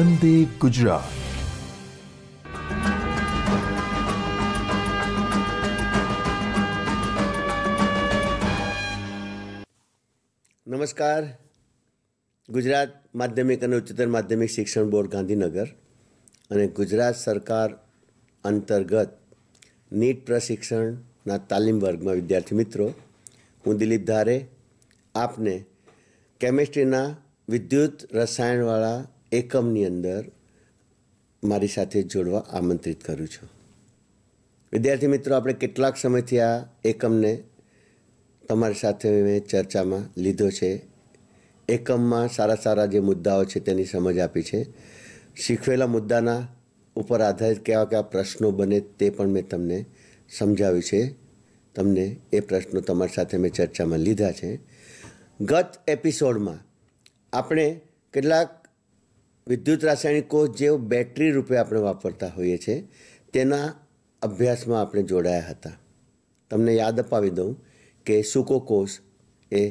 વંદે ગુજરાત નમસ્કાર ગુજરાત માધ્યમિક અને ઉચ્ચતર માધ્યમિક શિક્ષણ બોર્ડ ગાંધીનગર અને ગુજરાત સરકાર અંતર્ગત નીટ પ્રશિક્ષણના તાલીમ વર્ગમાં વિદ્યાર્થી મિત્રો હું દિલીપ ધારે આપને કેમેસ્ટ્રીના વિદ્યુત રસાયણવાળા એકમની અંદર મારી સાથે જોડવા આમંત્રિત કરું છું વિદ્યાર્થી મિત્રો આપણે કેટલાક સમયથી આ એકમને તમારી સાથે મેં ચર્ચામાં લીધો છે એકમમાં સારા સારા જે મુદ્દાઓ છે તેની સમજ આપી છે શીખવેલા મુદ્દાના ઉપર આધારિત કેવા કેવા પ્રશ્નો બને તે પણ મેં તમને સમજાવ્યું છે તમને એ પ્રશ્નો તમારી સાથે મેં ચર્ચામાં લીધા છે ગત એપિસોડમાં આપણે કેટલાક વિદ્યુત રાસાયણિક કોષ જેઓ બેટરી રૂપે આપણે વાપરતા હોઈએ છીએ તેના અભ્યાસમાં આપણે જોડાયા હતા તમને યાદ અપાવી દઉં કે સૂકો કોષ એ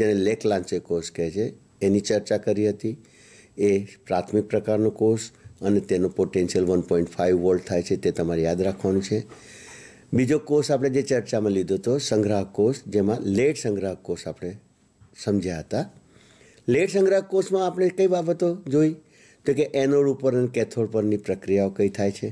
જેને લેક લાંચે કોષ કહે છે એની ચર્ચા કરી હતી એ પ્રાથમિક પ્રકારનો કોષ અને તેનું potential one point five volt થાય છે તે તમારે યાદ રાખવાનું છે બીજો કોષ આપણે જે ચર્ચામાં લીધો હતો સંગ્રાહક કોષ જેમાં લેટ સંગ્રાહક કોષ આપણે સમજ્યા હતા લેટ સંગ્રહ કોષમાં આપણે કઈ બાબતો જોઈ તો કે એનોડ ઉપર અને કેથોડ પરની પ્રક્રિયાઓ કઈ થાય છે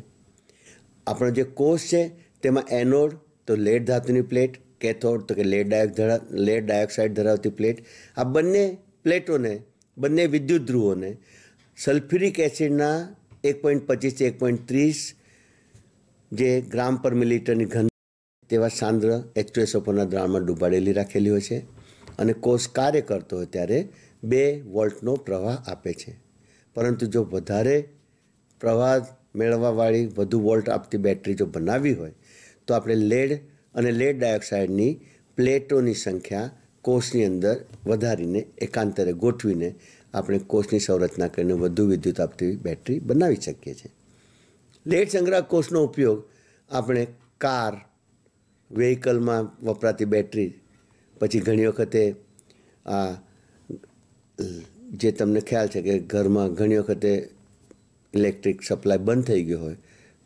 આપણો જે કોષ છે તેમાં એનોડ તો લેડ ધાતુની પ્લેટ કેથોડ તો કે લેડ ડાયોક ધરા લેડ ડાયોક્સાઇડ ધરાવતી પ્લેટ આ બંને પ્લેટોને બંને વિદ્યુત ધ્રુવોને સલ્ફ્યુરિક એસિડના એક પોઈન્ટ પચીસ એક પોઈન્ટ ત્રીસ જે ગ્રામ પર મિલિટરની ઘન તેવા સાંદ્ર એચટુએસઓપોના દ્રાણમાં ડૂબાડેલી રાખેલી હોય છે અને કોષ કાર્ય કરતો હોય ત્યારે બે વોલ્ટનો પ્રવાહ આપે છે પરંતુ જો વધારે પ્રવાહ મેળવવાવાળી વધુ વોલ્ટ આપતી બેટરી જો બનાવવી હોય તો આપણે લેડ અને લેડ ડાયોક્સાઇડની પ્લેટોની સંખ્યા કોષની અંદર વધારીને એકાંતરે ગોઠવીને આપણે કોષની સંરચના કરીને વધુ વિદ્યુત આપતી બેટરી બનાવી શકીએ છીએ લેડ સંગ્રહ કોષનો ઉપયોગ આપણે કાર વ્હીકલમાં વપરાતી બેટરી પછી ઘણી વખતે આ જે તમને ખ્યાલ છે કે ઘરમાં ઘણી વખતે ઇલેક્ટ્રિક સપ્લાય બંધ થઈ ગયો હોય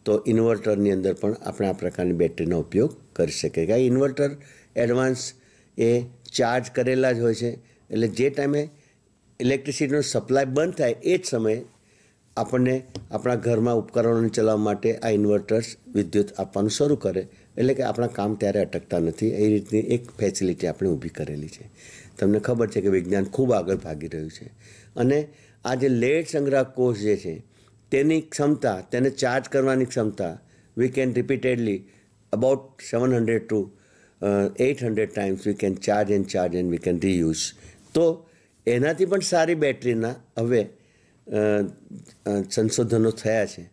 તો ઇન્વર્ટરની અંદર પણ આપણે આ પ્રકારની બેટરીનો ઉપયોગ કરી શકીએ કે આ ઇન્વર્ટર એડવાન્સ એ ચાર્જ કરેલા જ હોય છે એટલે જે ટાઈમે ઇલેક્ટ્રિસિટીનો સપ્લાય બંધ થાય એ જ સમયે આપણને આપણા ઘરમાં ઉપકરણોને ચલાવવા માટે આ ઇન્વર્ટર્સ વિદ્યુત આપવાનું શરૂ કરે એટલે કે આપણા કામ ત્યારે અટકતા નથી એ રીતની એક ફેસિલિટી આપણે ઊભી કરેલી છે તમને ખબર છે કે વિજ્ઞાન ખૂબ આગળ ભાગી રહ્યું છે અને આ જે લેટ સંગ્રહ કોષ જે છે તેની ક્ષમતા તેને ચાર્જ કરવાની ક્ષમતા we can repeatedly about seven hundred to eight hundred times we can charge and charge and we can reuse તો એનાથી પણ સારી બેટરીના હવે સંશોધનો થયા છે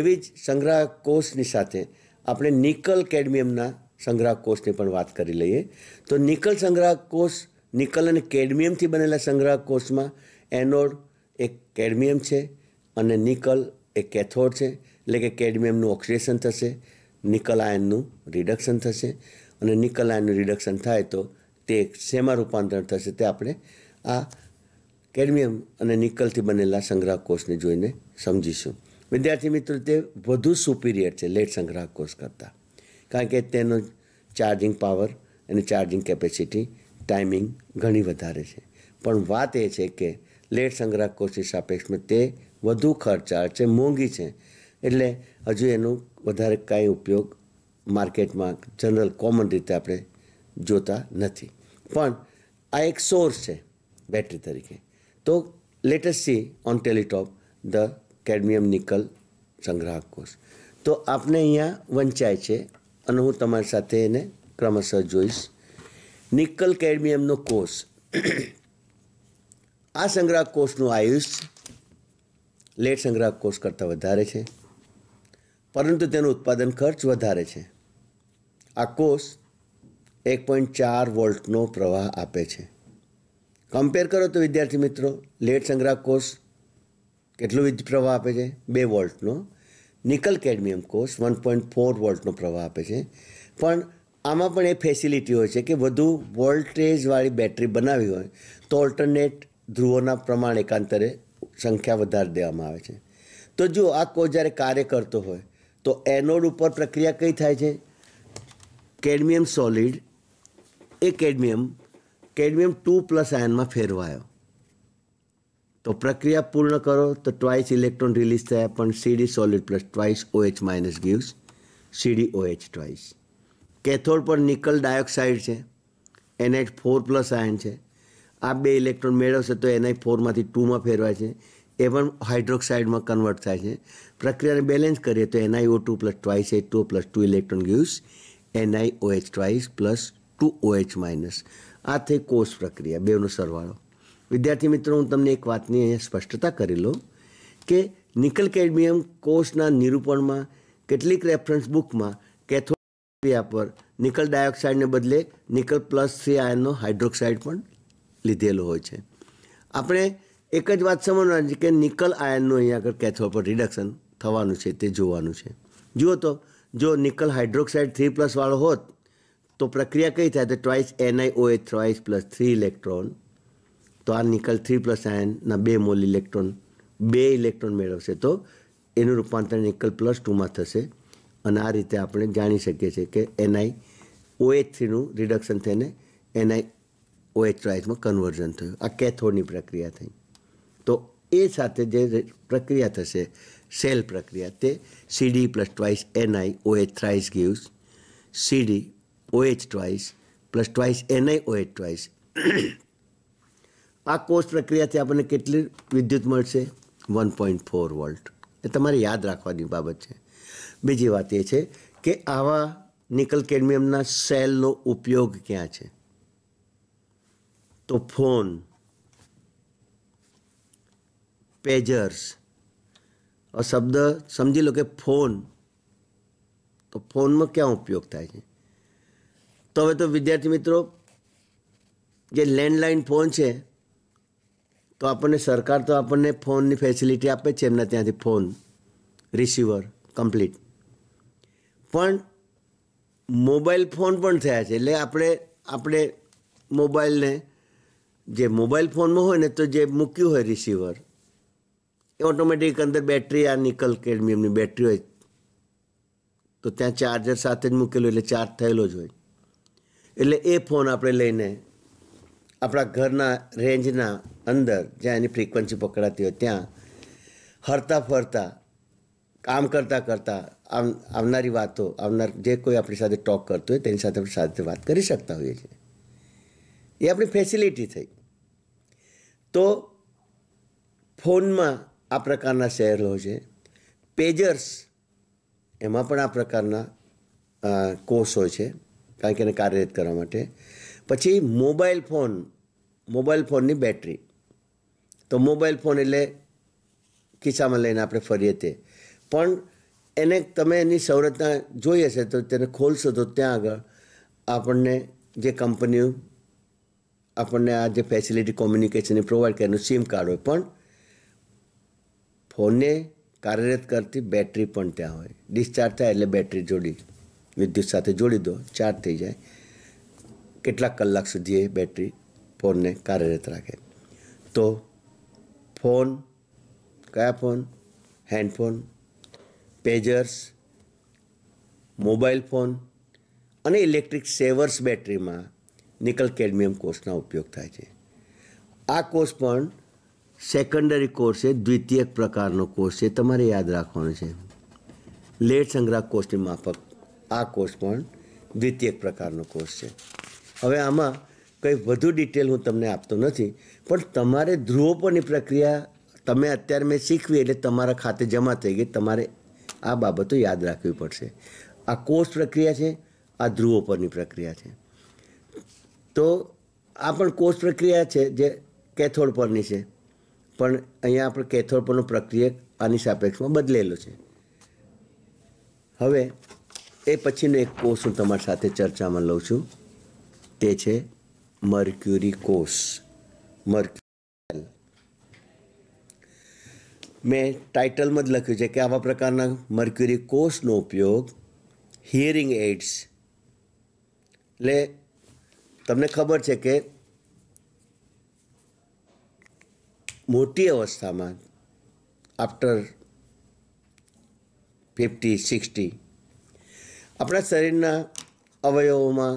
એવી જ સંગ્રહ કોષની સાથે આપણે નિકલ કેડમિયમના સંગ્રહ કોષની પણ વાત કરી લઈએ તો નિકલ સંગ્રહ કોષ નિકલ અને કેડમિયમથી બનેલા સંગ્રહ કોષમાં એનોડ એ કેડમિયમ છે અને નિકલ એ કેથોડ છે એટલે કે કેડમિયમનું ઓક્સિડેશન થશે નિકલ આયનનું રિડક્શન થશે અને નિકલ આયનનું રિડક્શન થાય તો તે શેમાં રૂપાંતરણ થશે તે આપણે આ કેડમિયમ અને નિકલથી બનેલા સંગ્રાહક કોષને જોઈને સમજીશું વિદ્યાર્થી મિત્રો તે વધુ સુપિરિયર છે લેટ સંગ્રાહક કોષ કરતાં કારણ કે તેનો ચાર્જિંગ પાવર અને ચાર્જિંગ કેપેસિટી ટાઈમિંગ ઘણી વધારે છે પણ વાત એ છે કે લેટ સંગ્રાહક કોશિશ સાપેક્ષમાં તે વધુ ખર્ચાળ છે મોંઘી છે એટલે હજુ એનું વધારે કાંઈ ઉપયોગ માર્કેટમાં જનરલ કોમન રીતે આપણે જોતા નથી પણ આ એક સોર્સ છે બેટરી તરીકે તો લેટેસ્ટ સી ઓન ટેલિટોપ ધ કેડમિયમ નિકલ સંગ્રાહક કોષ તો આપને અહીંયા વંચાય છે અને હું તમારી સાથે એને ક્રમશઃ જોઈશ નિકલ કેડમિયમનો કોષ આ સંગ્રહ કોષનું આયુષ્ય લેટ સંગ્રાહક કોષ કરતાં વધારે છે પરંતુ તેનું ઉત્પાદન ખર્ચ વધારે છે આ કોષ એક પોઈન્ટ ચાર વોલ્ટનો પ્રવાહ આપે છે કમ્પેર કરો તો વિદ્યાર્થી મિત્રો લેટ સંગ્રાહક કોષ કેટલો વીજ પ્રવાહ આપે છે બે વોલ્ટનો નિકલ કેડમિયમ કોષ વન પોઈન્ટ ફોર વોલ્ટનો પ્રવાહ આપે છે પણ આમાં પણ એ ફેસિલિટી હોય છે કે વધુ વોલ્ટેજવાળી બેટરી બનાવી હોય તો ઓલ્ટરનેટ ધ્રુવોના પ્રમાણ એકાંતરે સંખ્યા વધારી દેવામાં આવે છે તો જો આ કો જ્યારે કાર્ય કરતો હોય તો એનોડ ઉપર પ્રક્રિયા કઈ થાય છે કેડમિયમ સોલિડ એ કેડમિયમ કેડમિયમ ટુ પ્લસ આયનમાં ફેરવાયો તો પ્રક્રિયા પૂર્ણ કરો તો ટ્વાઇસ ઇલેક્ટ્રોન રિલીઝ થયા પણ CD solid plus twice OH minus gives CD OH twice cathode પર નિકલ ડાયોક્સાઇડ છે એનએચ ફોર પ્લસ આયન છે આ બે ઇલેક્ટ્રોન મેળવશે તો એનઆઈ ફોરમાંથી ટુમાં ફેરવાય છે એ પણ હાઇડ્રોક્સાઇડમાં કન્વર્ટ થાય છે પ્રક્રિયાને બેલેન્સ કરીએ તો NIO two plus twice H two plus two electron gives NIO H twice plus two O H આ થઈ કોષ પ્રક્રિયા બેનો સરવાળો વિદ્યાર્થી મિત્રો હું તમને એક વાતની અહીંયા સ્પષ્ટતા કરી લઉં કે નિકલ કેડમિયમ કોષના નિરૂપણમાં કેટલીક રેફરન્સ બુકમાં કેથો પીઆ પર નિકલ ડાયોક્સાઇડને બદલે નિકલ પ્લસ થ્રી આયનનો હાઇડ્રોક્સાઇડ પણ લીધેલો હોય છે આપણે એક જ વાત સમજવાની કે નિકલ આયનનું અહીંયા આગળ કેથોડ પર રિડક્શન થવાનું છે તે જોવાનું છે જુઓ તો જો નિકલ હાઇડ્રોક્સાઇડ થ્રી પ્લસવાળો હોત તો પ્રક્રિયા કઈ થાય તો ટ્વાઇસ એનઆઈઓએ ટ્વાઇસ પ્લસ થ્રી ઇલેક્ટ્રોન તો આ નિકલ થ્રી પ્લસ આયનના બે મોલ ઇલેક્ટ્રોન બે ઇલેક્ટ્રોન મેળવશે તો એનું રૂપાંતર નિકલ પ્લસ ટુમાં થશે અને આ રીતે આપણે જાણી શકીએ છીએ કે એનઆઈ ઓએચ થ્રીનું રિડક્શન થઈને એનઆઈ ઓએચ ટ્રાઇસમાં કન્વર્ઝન થયું આ કેથોડની પ્રક્રિયા થઈ તો એ સાથે જે પ્રક્રિયા થશે સેલ પ્રક્રિયા તે CD plus twice NI OH thrice gives CD OH twice plus twice NI OH twice આ કોષ પ્રક્રિયાથી આપણને કેટલી વિદ્યુત મળશે વન પોઈન્ટ ફોર વોલ્ટ એ તમારે યાદ રાખવાની બાબત છે બીજી વાત એ છે કે આવા નિકલ કેડમિયમના સેલનો ઉપયોગ ક્યાં છે તો ફોન પેજર્સ શબ્દ સમજી લો કે ફોન તો ફોનમાં ક્યાં ઉપયોગ થાય છે તો હવે તો વિદ્યાર્થી મિત્રો જે લેન્ડલાઇન ફોન છે તો આપણને સરકાર તો આપણને ફોનની ફેસિલિટી આપે છે એમના ત્યાંથી ફોન રિસીવર કમ્પ્લીટ પણ મોબાઈલ ફોન પણ થયા છે એટલે આપણે આપણે મોબાઈલને જે મોબાઈલ ફોનમાં હોય ને તો જે મૂક્યું હોય રિસીવર એ ઓટોમેટિક અંદર બેટરી આ નિકલ કેડમિયમની બેટરી હોય તો ત્યાં ચાર્જર સાથે જ મૂકેલું એટલે ચાર્જ થયેલો જ હોય એટલે એ ફોન આપણે લઈને આપણા ઘરના રેન્જના અંદર જ્યાં એની ફ્રિકવન્સી પકડાતી હોય ત્યાં હરતા ફરતા કામ કરતાં કરતાં આવનારી વાતો આવનાર જે કોઈ આપણી સાથે ટોક કરતો હોય તેની સાથે આપણે સાથે વાત કરી શકતા હોઈએ છીએ એ આપણી ફેસિલિટી થઈ તો ફોનમાં આ પ્રકારના શહેરો છે પેજર્સ એમાં પણ આ પ્રકારના કોષ હોય છે કારણ કે એને કાર્યરત કરવા માટે પછી મોબાઈલ ફોન મોબાઈલ ફોનની બેટરી તો મોબાઈલ ફોન એટલે ખિસ્સામાં લઈને આપણે ફરીએ તે પણ એને તમે એની સંરચના જોઈ હશે તો તેને ખોલશો તો ત્યાં આગળ આપણને જે કંપનીઓ આપણને આ જે ફેસિલિટી કોમ્યુનિકેશનની પ્રોવાઈડ કરે સીમ કાર્ડ હોય પણ ફોનને કાર્યરત કરતી બેટરી પણ ત્યાં હોય ડિસ્ચાર્જ થાય એટલે બેટરી જોડી વિદ્યુત સાથે જોડી દો ચાર્જ થઈ જાય કેટલાક કલાક સુધી એ બેટરી ફોનને કાર્યરત રાખે તો ફોન કયા phone handphone pagers mobile phone અને ઇલેક્ટ્રિક સેવર્સ બેટરીમાં નિકલ કેડમિયમ કોર્સના ઉપયોગ થાય છે આ કોર્સ પણ સેકન્ડરી કોર્સ છે દ્વિતીય પ્રકારનો કોર્સ છે તમારે યાદ રાખવાનો છે લેટ સંગ્રહ કોર્સની માફક આ કોર્સ પણ દ્વિતીય પ્રકારનો કોર્સ છે હવે આમાં કંઈ વધુ ડિટેલ હું તમને આપતો નથી પણ તમારે ધ્રુવો પરની પ્રક્રિયા તમે અત્યારે મેં શીખવી એટલે તમારા ખાતે જમા થઈ ગઈ તમારે આ બાબતો યાદ રાખવી પડશે આ કોષ પ્રક્રિયા છે આ ધ્રુવો પરની પ્રક્રિયા છે તો આ પણ કોષ પ્રક્રિયા છે જે કેથોડ પરની છે પણ અહીંયા આપણે કેથોડ પરનો પ્રક્રિયક આની સાપેક્ષમાં બદલેલો છે હવે એ પછીનો એક કોષ હું તમારી સાથે ચર્ચામાં લઉં છું તે છે મર્ક્યુરી કોષ મર્ક્યુ મેં ટાઇટલમાં જ લખ્યું છે કે આવા પ્રકારના મર્ક્યુરી કોષનો ઉપયોગ હિયરિંગ એઇડ્સ એટલે તમને ખબર છે કે મોટી અવસ્થામાં આફ્ટર ફિફ્ટી સિક્સટી આપણા શરીરના અવયવોમાં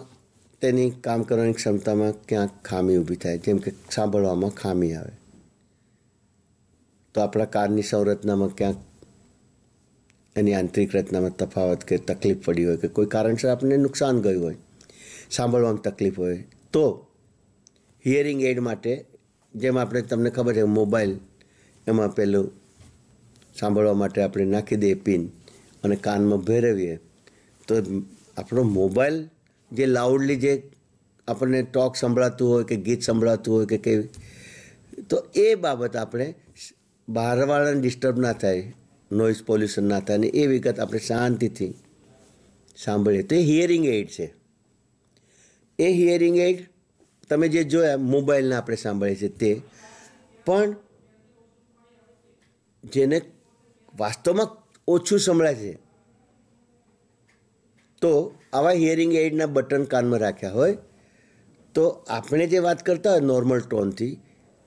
તેની કામ કરવાની ક્ષમતામાં ક્યાંક ખામી ઊભી થાય જેમ કે સાંભળવામાં ખામી આવે તો આપણા કારની સંરચનામાં ક્યાંક એની આંતરિક રચનામાં તફાવત કે તકલીફ પડી હોય કે કોઈ કારણસર આપણને નુકસાન ગયું હોય સાંભળવામાં તકલીફ હોય તો હિયરિંગ એડ માટે જેમ આપણે તમને ખબર છે મોબાઈલ એમાં પેલું સાંભળવા માટે આપણે નાખી દઈએ પિન અને કાનમાં ભેરવીએ તો આપણો મોબાઈલ જે લાઉડલી જે આપણને ટોક સંભળાતું હોય કે ગીત સંભળાતું હોય કે કેવી તો એ બાબત આપણે બહારવાળાને ડિસ્ટર્બ ના થાય નોઇઝ પોલ્યુશન ના થાય અને એ વિગત આપણે શાંતિથી સાંભળીએ તો એ હિયરિંગ એઇડ છે એ હિયરિંગ એઇડ તમે જે જોયા મોબાઈલને આપણે સાંભળીએ છીએ તે પણ જેને વાસ્તવમાં ઓછું સંભળાય છે તો આવા હિયરિંગ એઇડના બટન કાનમાં રાખ્યા હોય તો આપણે જે વાત કરતા હોય નોર્મલ ટોનથી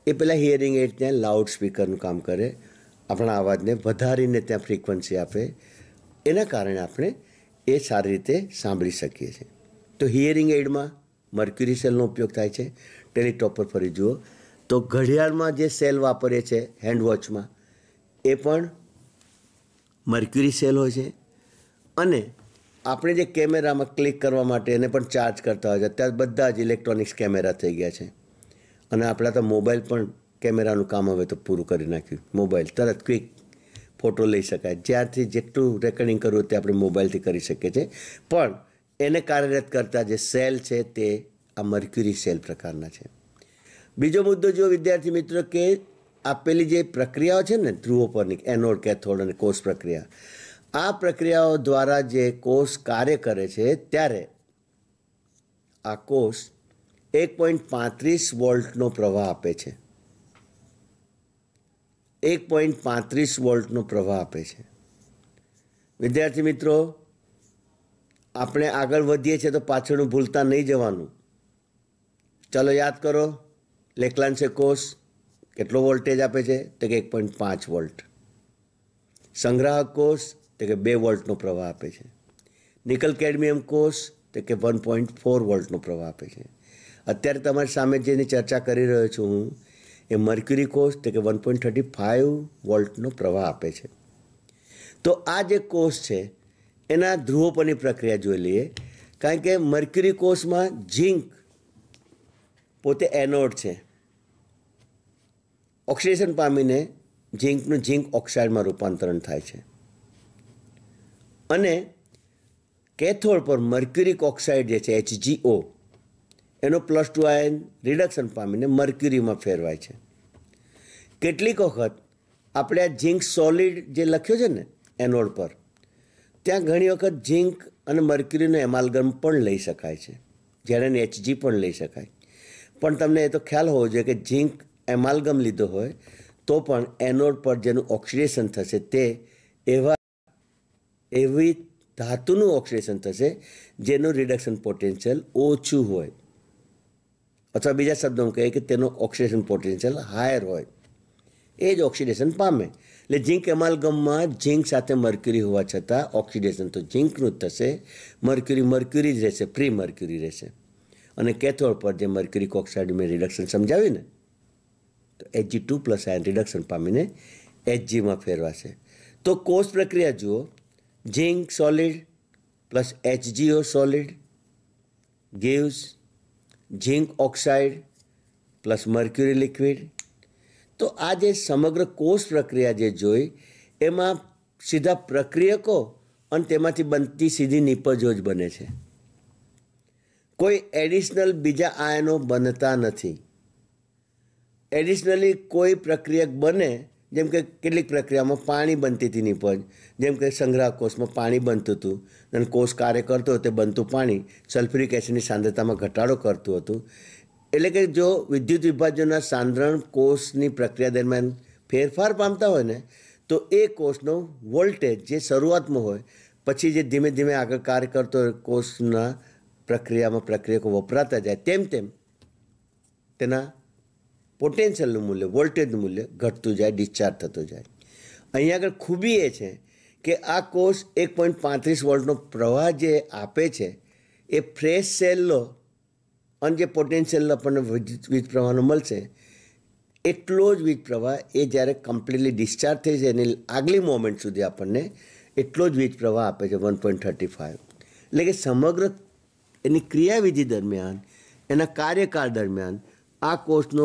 એ પહેલાં હિયરિંગ એડ ત્યાં લાઉડ સ્પીકરનું કામ કરે આપણા અવાજને વધારીને ત્યાં ફ્રીક્વન્સી આપે એના કારણે આપણે એ સારી રીતે સાંભળી શકીએ છીએ તો હિયરિંગ એડમાં મર્ક્યુરી સેલનો ઉપયોગ થાય છે ટેલિટોપર ફરી જુઓ તો ઘડિયાળમાં જે સેલ વાપરે છે હેન્ડવોચમાં એ પણ મર્ક્યુરી સેલ હોય છે અને આપણે જે કેમેરામાં ક્લિક કરવા માટે એને પણ ચાર્જ કરતા હોય છે અત્યારે બધા જ ઇલેક્ટ્રોનિક્સ કેમેરા થઈ ગયા છે અને આપણા તો મોબાઈલ પણ કેમેરાનું કામ હવે તો પૂરું કરી નાખ્યું મોબાઈલ તરત ક્વિક ફોટો લઈ શકાય જ્યારથી જેટલું રેકોર્ડિંગ કરવું તે આપણે મોબાઈલથી કરી શકીએ છીએ પણ એને કાર્યરત કરતા જે સેલ છે તે આ મર્ક્યુરી સેલ પ્રકારના છે બીજો મુદ્દો જો વિદ્યાર્થી મિત્રો કે આપેલી જે પ્રક્રિયાઓ છે ને ધ્રુવો પરની એનોડ કેથોડ અને કોષ પ્રક્રિયા આ પ્રક્રિયાઓ દ્વારા જે કોષ કાર્ય કરે છે ત્યારે આ કોષ એક પોઈન્ટ પાંત્રીસ વોલ્ટનો પ્રવાહ આપે છે એક પોઈન્ટ પાંત્રીસ વોલ્ટનો પ્રવાહ આપે છે વિદ્યાર્થી મિત્રો આપણે આગળ વધીએ છીએ તો પાછળનું ભૂલતા નહીં જવાનું ચલો યાદ કરો લેકલાન્સે કોષ કેટલો વોલ્ટેજ આપે છે તો કે એક પોઈન્ટ પાંચ વોલ્ટ સંગ્રાહક કોષ તો કે બે વોલ્ટનો પ્રવાહ આપે છે નિકલ કેડમિયમ કોષ તો કે વન પોઈન્ટ ફોર વોલ્ટનો પ્રવાહ આપે છે અત્યારે તમારી સામે જેની ચર્ચા કરી રહ્યો છું હું એ મર્ક્યુરી કોષ તે કે વન પોઈન્ટ થર્ટી ફાઇવ વોલ્ટનો પ્રવાહ આપે છે તો આ જે કોષ છે એના ધ્રુવો પરની પ્રક્રિયા જોઈ લઈએ કારણ કે મર્ક્યુરી કોષમાં ઝીંક પોતે એનોડ છે ઓક્સિડેશન પામીને ઝીંકનું ઝીંક ઓક્સાઇડમાં રૂપાંતરણ થાય છે અને કેથોડ પર મર્ક્યુરિક ઓક્સાઇડ જે છે એચજીઓ એનો પ્લસ ટુ આયન રિડક્શન પામીને મર્ક્યુરીમાં ફેરવાય છે કેટલીક વખત આપણે આ ઝીંક સોલિડ જે લખ્યો છે ને એનોડ પર ત્યાં ઘણી વખત ઝીંક અને મર્ક્યુરીનો એમાલગમ પણ લઈ શકાય છે જ્યારે એને એચજી પણ લઈ શકાય પણ તમને એ તો ખ્યાલ હોવો જોઈએ કે ઝીંક એમાલગમ લીધો હોય તો પણ એનોડ પર જેનું ઓક્સિડેશન થશે તે એવા એવી ધાતુનું ઓક્સિડેશન થશે જેનું રિડક્શન પોટેન્શિયલ ઓછું હોય અથવા બીજા શબ્દોમાં કહીએ કે તેનો ઓક્સિડેશન પોટેન્શિયલ હાયર હોય એ જ ઓક્સિડેશન પામે એટલે ઝીંક એમાલગમમાં ઝીંક સાથે મર્ક્યુરી હોવા છતાં ઓક્સિડેશન તો ઝીંકનું જ થશે મર્ક્યુરી મર્ક્યુરી જ રહેશે પ્રી મર્ક્યુરી રહેશે અને કેથોડ પર જે મર્ક્યુરી ઓક્સાઇડ મેં રિડક્શન સમજાવ્યું ને તો HG two plus ion reduction પામીને એચજીમાં ફેરવાશે તો કોષ પ્રક્રિયા જુઓ zinc solid plus HGO solid gives zinc oxide plus mercury liquid તો આ જે સમગ્ર કોષ પ્રક્રિયા જે જોઈ એમાં સીધા પ્રક્રિયકો અને તેમાંથી બનતી સીધી નિપજો જ બને છે કોઈ એડિશનલ બીજા આયનો બનતા નથી એડિશનલી કોઈ પ્રક્રિયક બને જેમ કે કેટલીક પ્રક્રિયામાં પાણી બનતી હતી નીપજ જેમ કે સંગ્રહ કોષમાં પાણી બનતું હતું અને કોષ કાર્ય કરતો તે બનતું પાણી સલ્ફ્યુરિક એસિડની સાંદ્રતામાં ઘટાડો કરતું હતું એટલે કે જો વિદ્યુત વિભાજનના સાંદ્રણ કોષની પ્રક્રિયા દરમિયાન ફેરફાર પામતા હોય ને તો એ કોષનો વોલ્ટેજ જે શરૂઆતમાં હોય પછી જે ધીમે ધીમે આગળ કાર્ય કરતો હોય કોષના પ્રક્રિયામાં પ્રક્રિયકો વપરાતા જાય તેમ તેમ તેના પોટેન્શિયલનું મૂલ્ય વોલ્ટેજનું મૂલ્ય ઘટતું જાય ડિસ્ચાર્જ થતું જાય અહીંયા આગળ ખૂબી એ છે કે આ કોષ એક પોઈન્ટ પાંત્રીસ વોલ્ટનો પ્રવાહ જે આપે છે એ ફ્રેશ સેલનો અને જે પોટેન્શિયલ આપણને વીજ પ્રવાહનો મળશે એટલો જ વીજ પ્રવાહ એ જ્યારે કમ્પ્લીટલી ડિસ્ચાર્જ થઈ છે એની આગલી મોમેન્ટ સુધી આપણને એટલો જ વીજ પ્રવાહ આપે છે વન પોઈન્ટ થર્ટી ફાઈવ એટલે કે સમગ્ર એની ક્રિયાવિધિ દરમિયાન એના કાર્યકાળ દરમિયાન આ કોષનો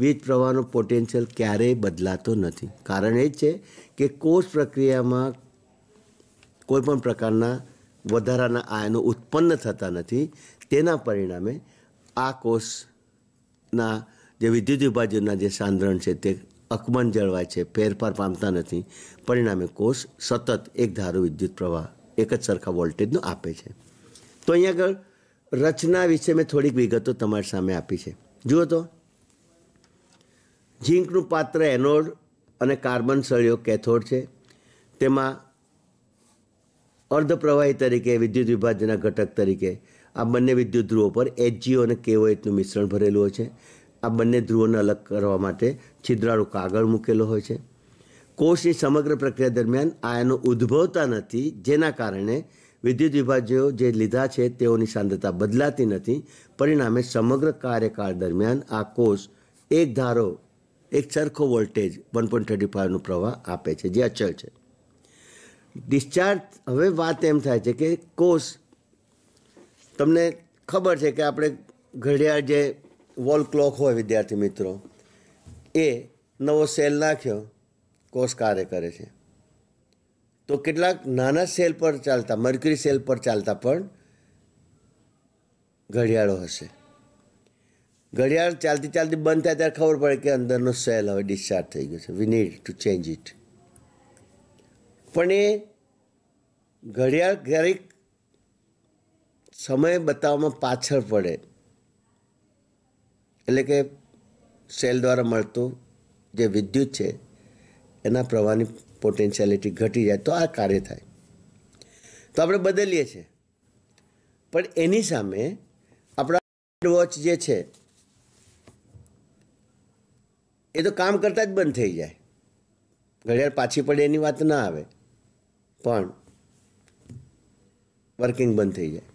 વીજ પ્રવાહનો પોટેન્શિયલ ક્યારેય બદલાતો નથી કારણ એ છે કે કોષ પ્રક્રિયામાં કોઈપણ પ્રકારના વધારાના આયનો ઉત્પન્ન થતા નથી તેના પરિણામે આ કોષના જે વિદ્યુત વિભાજનના જે સાંદ્રણ છે તે અકબંધ જળવાય છે ફેરફાર પામતા નથી પરિણામે કોષ સતત એક ધારો વિદ્યુત પ્રવાહ એક જ સરખા વોલ્ટેજનો આપે છે તો અહીં આગળ રચના વિશે મેં થોડીક વિગતો તમારી સામે આપી છે જુઓ તો ઝીંકનું પાત્ર એનોડ અને કાર્બન સળિયો કેથોડ છે તેમાં અર્ધપ્રવાહી તરીકે વિદ્યુત વિભાજનના ઘટક તરીકે આ બંને વિદ્યુત ધ્રુવો પર એચજીઓ અને કેઓએચનું મિશ્રણ ભરેલું હોય છે આ બંને ધ્રુવોને અલગ કરવા માટે છિદ્રાળુ કાગળ મૂકેલો હોય છે કોષની સમગ્ર પ્રક્રિયા દરમિયાન આયનો ઉદ્ભવતા નથી જેના કારણે વિદ્યુત વિભાજ્યો જે લીધા છે તેઓની સાંદ્રતા બદલાતી નથી પરિણામે સમગ્ર કાર્યકાળ દરમિયાન આ કોષ એક ધારો એક સરખો વોલ્ટેજ વન પોઈન્ટ થર્ટી ફાઇવનો પ્રવાહ આપે છે જે અચળ છે ડિસ્ચાર્જ હવે વાત એમ થાય છે કે કોષ તમને ખબર છે કે આપણે ઘડિયાળ જે વોલ ક્લોક હોય વિદ્યાર્થી મિત્રો એ નવો સેલ નાખ્યો કોષ કાર્ય કરે છે તો કેટલાક નાના સેલ પર ચાલતા મર્ક્યુરી સેલ પર ચાલતા પણ ઘડિયાળો હશે ઘડિયાળ ચાલતી ચાલતી બંધ થાય ત્યારે ખબર પડે કે અંદરનો સેલ હવે ડિસ્ચાર્જ થઈ ગયો છે we need to change it પણ એ ઘડિયાળ ક્યારેક સમય બતાવવામાં પાછળ પડે એટલે કે સેલ દ્વારા મળતું જે વિદ્યુત છે એના પ્રવાહની પોટેન્શિયાલિટી ઘટી જાય તો આ કાર્ય થાય તો આપણે બદલીએ છીએ પણ એની સામે આપણા વોચ જે છે એ તો કામ કરતાં જ બંધ થઈ જાય ઘડિયાળ પાછી પડે એની વાત ના આવે પણ વર્કિંગ બંધ થઈ જાય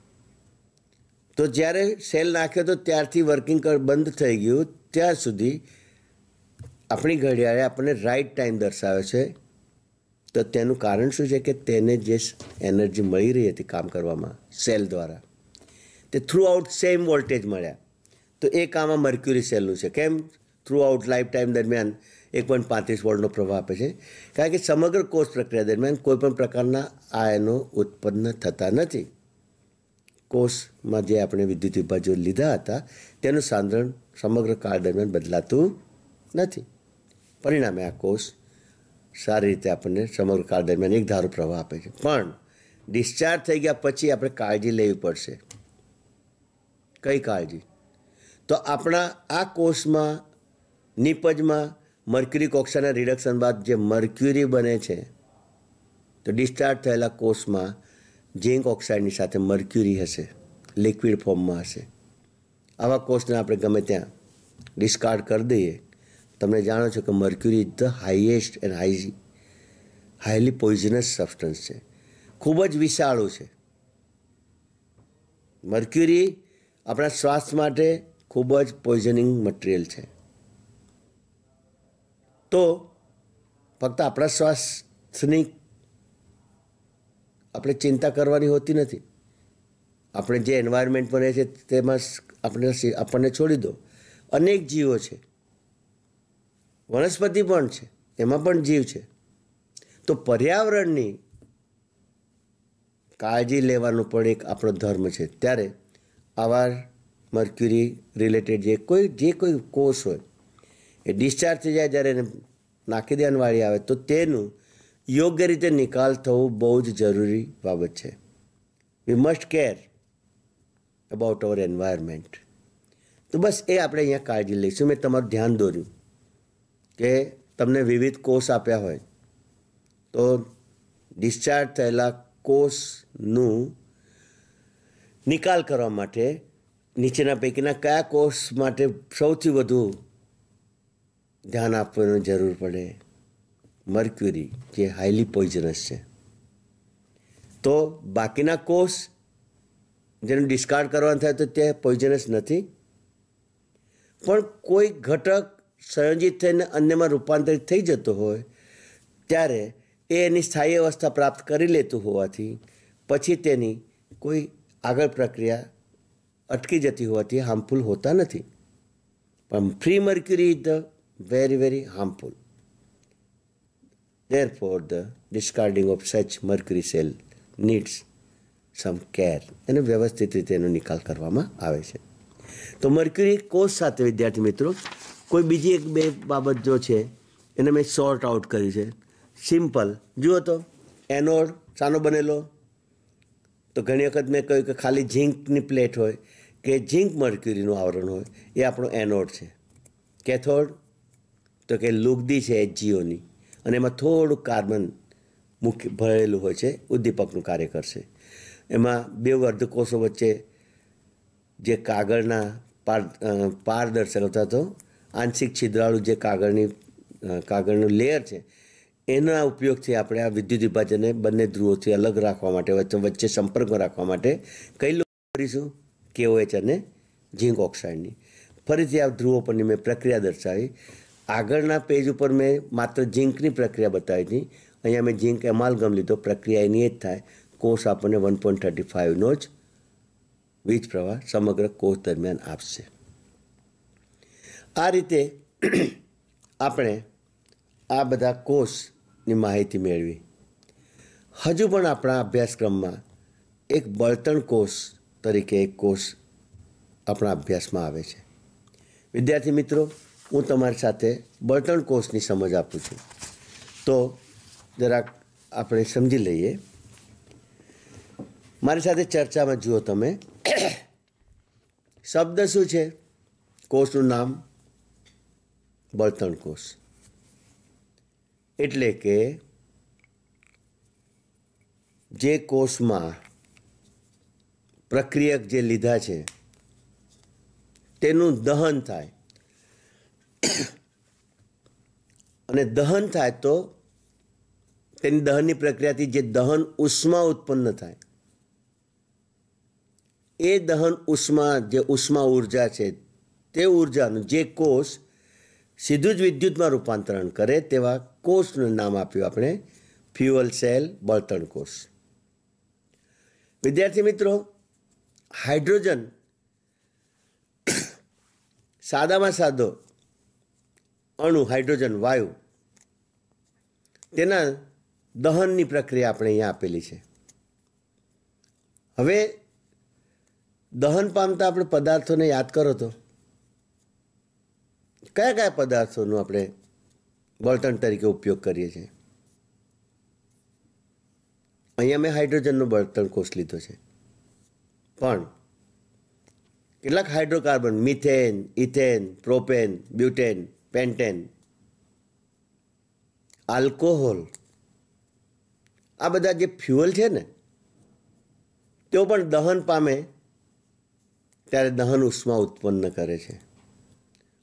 તો જ્યારે સેલ નાખ્યો તો ત્યારથી વર્કિંગ બંધ થઈ ગયું ત્યાં સુધી આપણી ઘડિયાળે આપણને રાઈટ ટાઈમ દર્શાવે છે તો તેનું કારણ શું છે કે તેને જે એનર્જી મળી રહી હતી કામ કરવામાં સેલ દ્વારા તે થ્રુ આઉટ સેમ વોલ્ટેજ મળ્યા તો એ કામ આ મર્ક્યુરી સેલનું છે કેમ થ્રુ આઉટ લાઈફ ટાઈમ દરમિયાન એક પોઈન્ટ પાંત્રીસ વોલ્ટનો પ્રવાહ આપે છે કારણ કે સમગ્ર કોષ પ્રક્રિયા દરમિયાન કોઈપણ પ્રકારના આયનો ઉત્પન્ન થતા નથી કોષમાં જે આપણે વિદ્યુત વિભાજો લીધા હતા તેનું સાંદ્રણ સમગ્ર કાળ દરમિયાન બદલાતું નથી પરિણામે આ કોષ સારી રીતે આપણને સમગ્ર કાળ દરમિયાન એક ધારો પ્રવાહ આપે છે પણ ડિસ્ચાર્જ થઈ ગયા પછી આપણે કાળજી લેવી પડશે કઈ કાળજી તો આપણા આ કોષમાં નિપજમાં મર્ક્યુરી કોક્ષાના રિડક્શન બાદ જે મર્ક્યુરી બને છે તો ડિસ્ચાર્જ થયેલા કોષમાં ઝીંક ઓક્સાઇડની સાથે મર્ક્યુરી હશે લિક્વિડ ફોર્મમાં હશે આવા કોષને આપણે ગમે ત્યાં ડિસ્કાર્ડ કરી દઈએ તમે જાણો છો કે mercury is the highest and high highly poisonous substance છે ખૂબ જ વિશાળું છે મર્ક્યુરી આપણા સ્વાસ્થ્ય માટે ખૂબ જ પોઈઝનિંગ મટીરિયલ છે તો ફક્ત આપણા શ્વાસની આપણે ચિંતા કરવાની હોતી નથી આપણે જે એન્વાયરમેન્ટ બને છે તેમાં આપણે આપણને છોડી દો અનેક જીવો છે વનસ્પતિ પણ છે એમાં પણ જીવ છે તો પર્યાવરણની કાળજી લેવાનો પણ એક આપણો ધર્મ છે ત્યારે આવાર મર્ક્યુરી રિલેટેડ જે કોઈ જે કોઈ કોષ હોય એ ડિસ્ચાર્જ થઈ જાય જ્યારે એને નાખી દેવાની વાળી આવે તો તેનું યોગ્ય રીતે નિકાલ થવું બહુ જ જરૂરી બાબત છે we must care about our environment તો બસ એ આપણે અહીંયા કાળજી લઈશું મેં તમારું ધ્યાન દોર્યું કે તમને વિવિધ કોષ આપ્યા હોય તો ડિસ્ચાર્જ થયેલા કોષનું નિકાલ કરવા માટે નીચેના પૈકીના કયા કોષ માટે સૌથી વધુ ધ્યાન આપવાની જરૂર પડે મર્ક્યુરી જે હાઈલી પોઈઝનસ છે તો બાકીના કોષ જેનું ડિસ્કાર્ડ કરવાનું થાય તો તે પોઈઝનસ નથી પણ કોઈ ઘટક સંયોજિત થઈને અન્યમાં રૂપાંતરિત થઈ જતો હોય ત્યારે એ એની સ્થાયી અવસ્થા પ્રાપ્ત કરી લેતું હોવાથી પછી તેની કોઈ આગળ પ્રક્રિયા અટકી જતી હોવાથી હાર્મફુલ હોતા નથી પણ free mercury is the very, very harmful. Therefore, the discarding of such mercury cell needs some care એને વ્યવસ્થિત રીતે એનો નિકાલ કરવામાં આવે છે તો મર્ક્યુરી કોષ સાથે વિદ્યાર્થી મિત્રો કોઈ બીજી એક બે બાબત જો છે એને મેં શોર્ટ આઉટ કરી છે સિમ્પલ જુઓ તો એનોડ સાનો બનેલો તો ઘણી વખત મેં કહ્યું કે ખાલી ઝીંકની પ્લેટ હોય કે ઝીંક મર્ક્યુરીનું આવરણ હોય એ આપણો એનોડ છે કેથોડ તો કે લુગદી છે એચજીઓની અને એમાં થોડું કાર્બન મુખ્ય ભરેલું હોય છે ઉદ્દીપકનું કાર્ય કરશે એમાં બે વર્ધકોષો વચ્ચે જે કાગળના પાર પારદર્શક અથવા તો આંશિક છિદ્રાળું જે કાગળની કાગળનું લેયર છે એના ઉપયોગથી આપણે આ વિદ્યુત વિભાજનને બંને ધ્રુવોથી અલગ રાખવા માટે વચ્ચે વચ્ચે સંપર્કમાં રાખવા માટે કઈ લોકો કરીશું કેઓએચ અને ઝીંક ઓક્સાઇડની ફરીથી આ ધ્રુવો પરની મેં પ્રક્રિયા દર્શાવી આગળના પેજ ઉપર મેં માત્ર ઝીંકની પ્રક્રિયા બતાવી હતી અહીંયા મેં ઝીંક એમાલગમ લીધો પ્રક્રિયા એની એ જ થાય કોષ આપણને વન પોઈન્ટ થર્ટી ફાઇવનો જ વીજ પ્રવાહ સમગ્ર કોષ દરમિયાન આપશે આ રીતે આપણે આ બધા કોષની માહિતી મેળવી હજુ પણ આપણા અભ્યાસક્રમમાં એક બળતણ કોષ તરીકે એક કોષ આપણા અભ્યાસમાં આવે છે વિદ્યાર્થી મિત્રો હું તમારી સાથે બળતણ કોષની સમજ આપું છું તો જરાક આપણે સમજી લઈએ મારી સાથે ચર્ચામાં જુઓ તમે શબ્દ શું છે કોષનું નામ બળતણ કોષ એટલે કે જે કોષમાં પ્રક્રિયક જે લીધા છે તેનું દહન થાય અને દહન થાય તો તેની દહનની પ્રક્રિયાથી જે દહન ઉષ્મા ઉત્પન્ન થાય એ દહન ઉષ્મા જે ઉષ્મા ઉર્જા છે તે ઉર્જાનું જે કોષ સીધું જ વિદ્યુતમાં રૂપાંતરણ કરે તેવા કોષનું નામ આપ્યું આપણે ફ્યુઅલ સેલ બળતણ કોષ વિદ્યાર્થી મિત્રો હાઇડ્રોજન સાદામાં સાદો અણુ હાઇડ્રોજન વાયુ તેના દહનની પ્રક્રિયા આપણે અહીંયા આપેલી છે હવે દહન પામતા આપણે પદાર્થોને યાદ કરો તો કયા કયા પદાર્થોનો આપણે બળતણ તરીકે ઉપયોગ કરીએ છીએ અહીંયા મેં હાઇડ્રોજનનો બળતણ કોષ લીધો છે પણ કેટલાક hydrocarbon methane ethane propane butane pentane alcohol આ બધા જે ફ્યુઅલ છે ને તેઓ પણ દહન પામે ત્યારે દહન ઉષ્મા ઉત્પન્ન કરે છે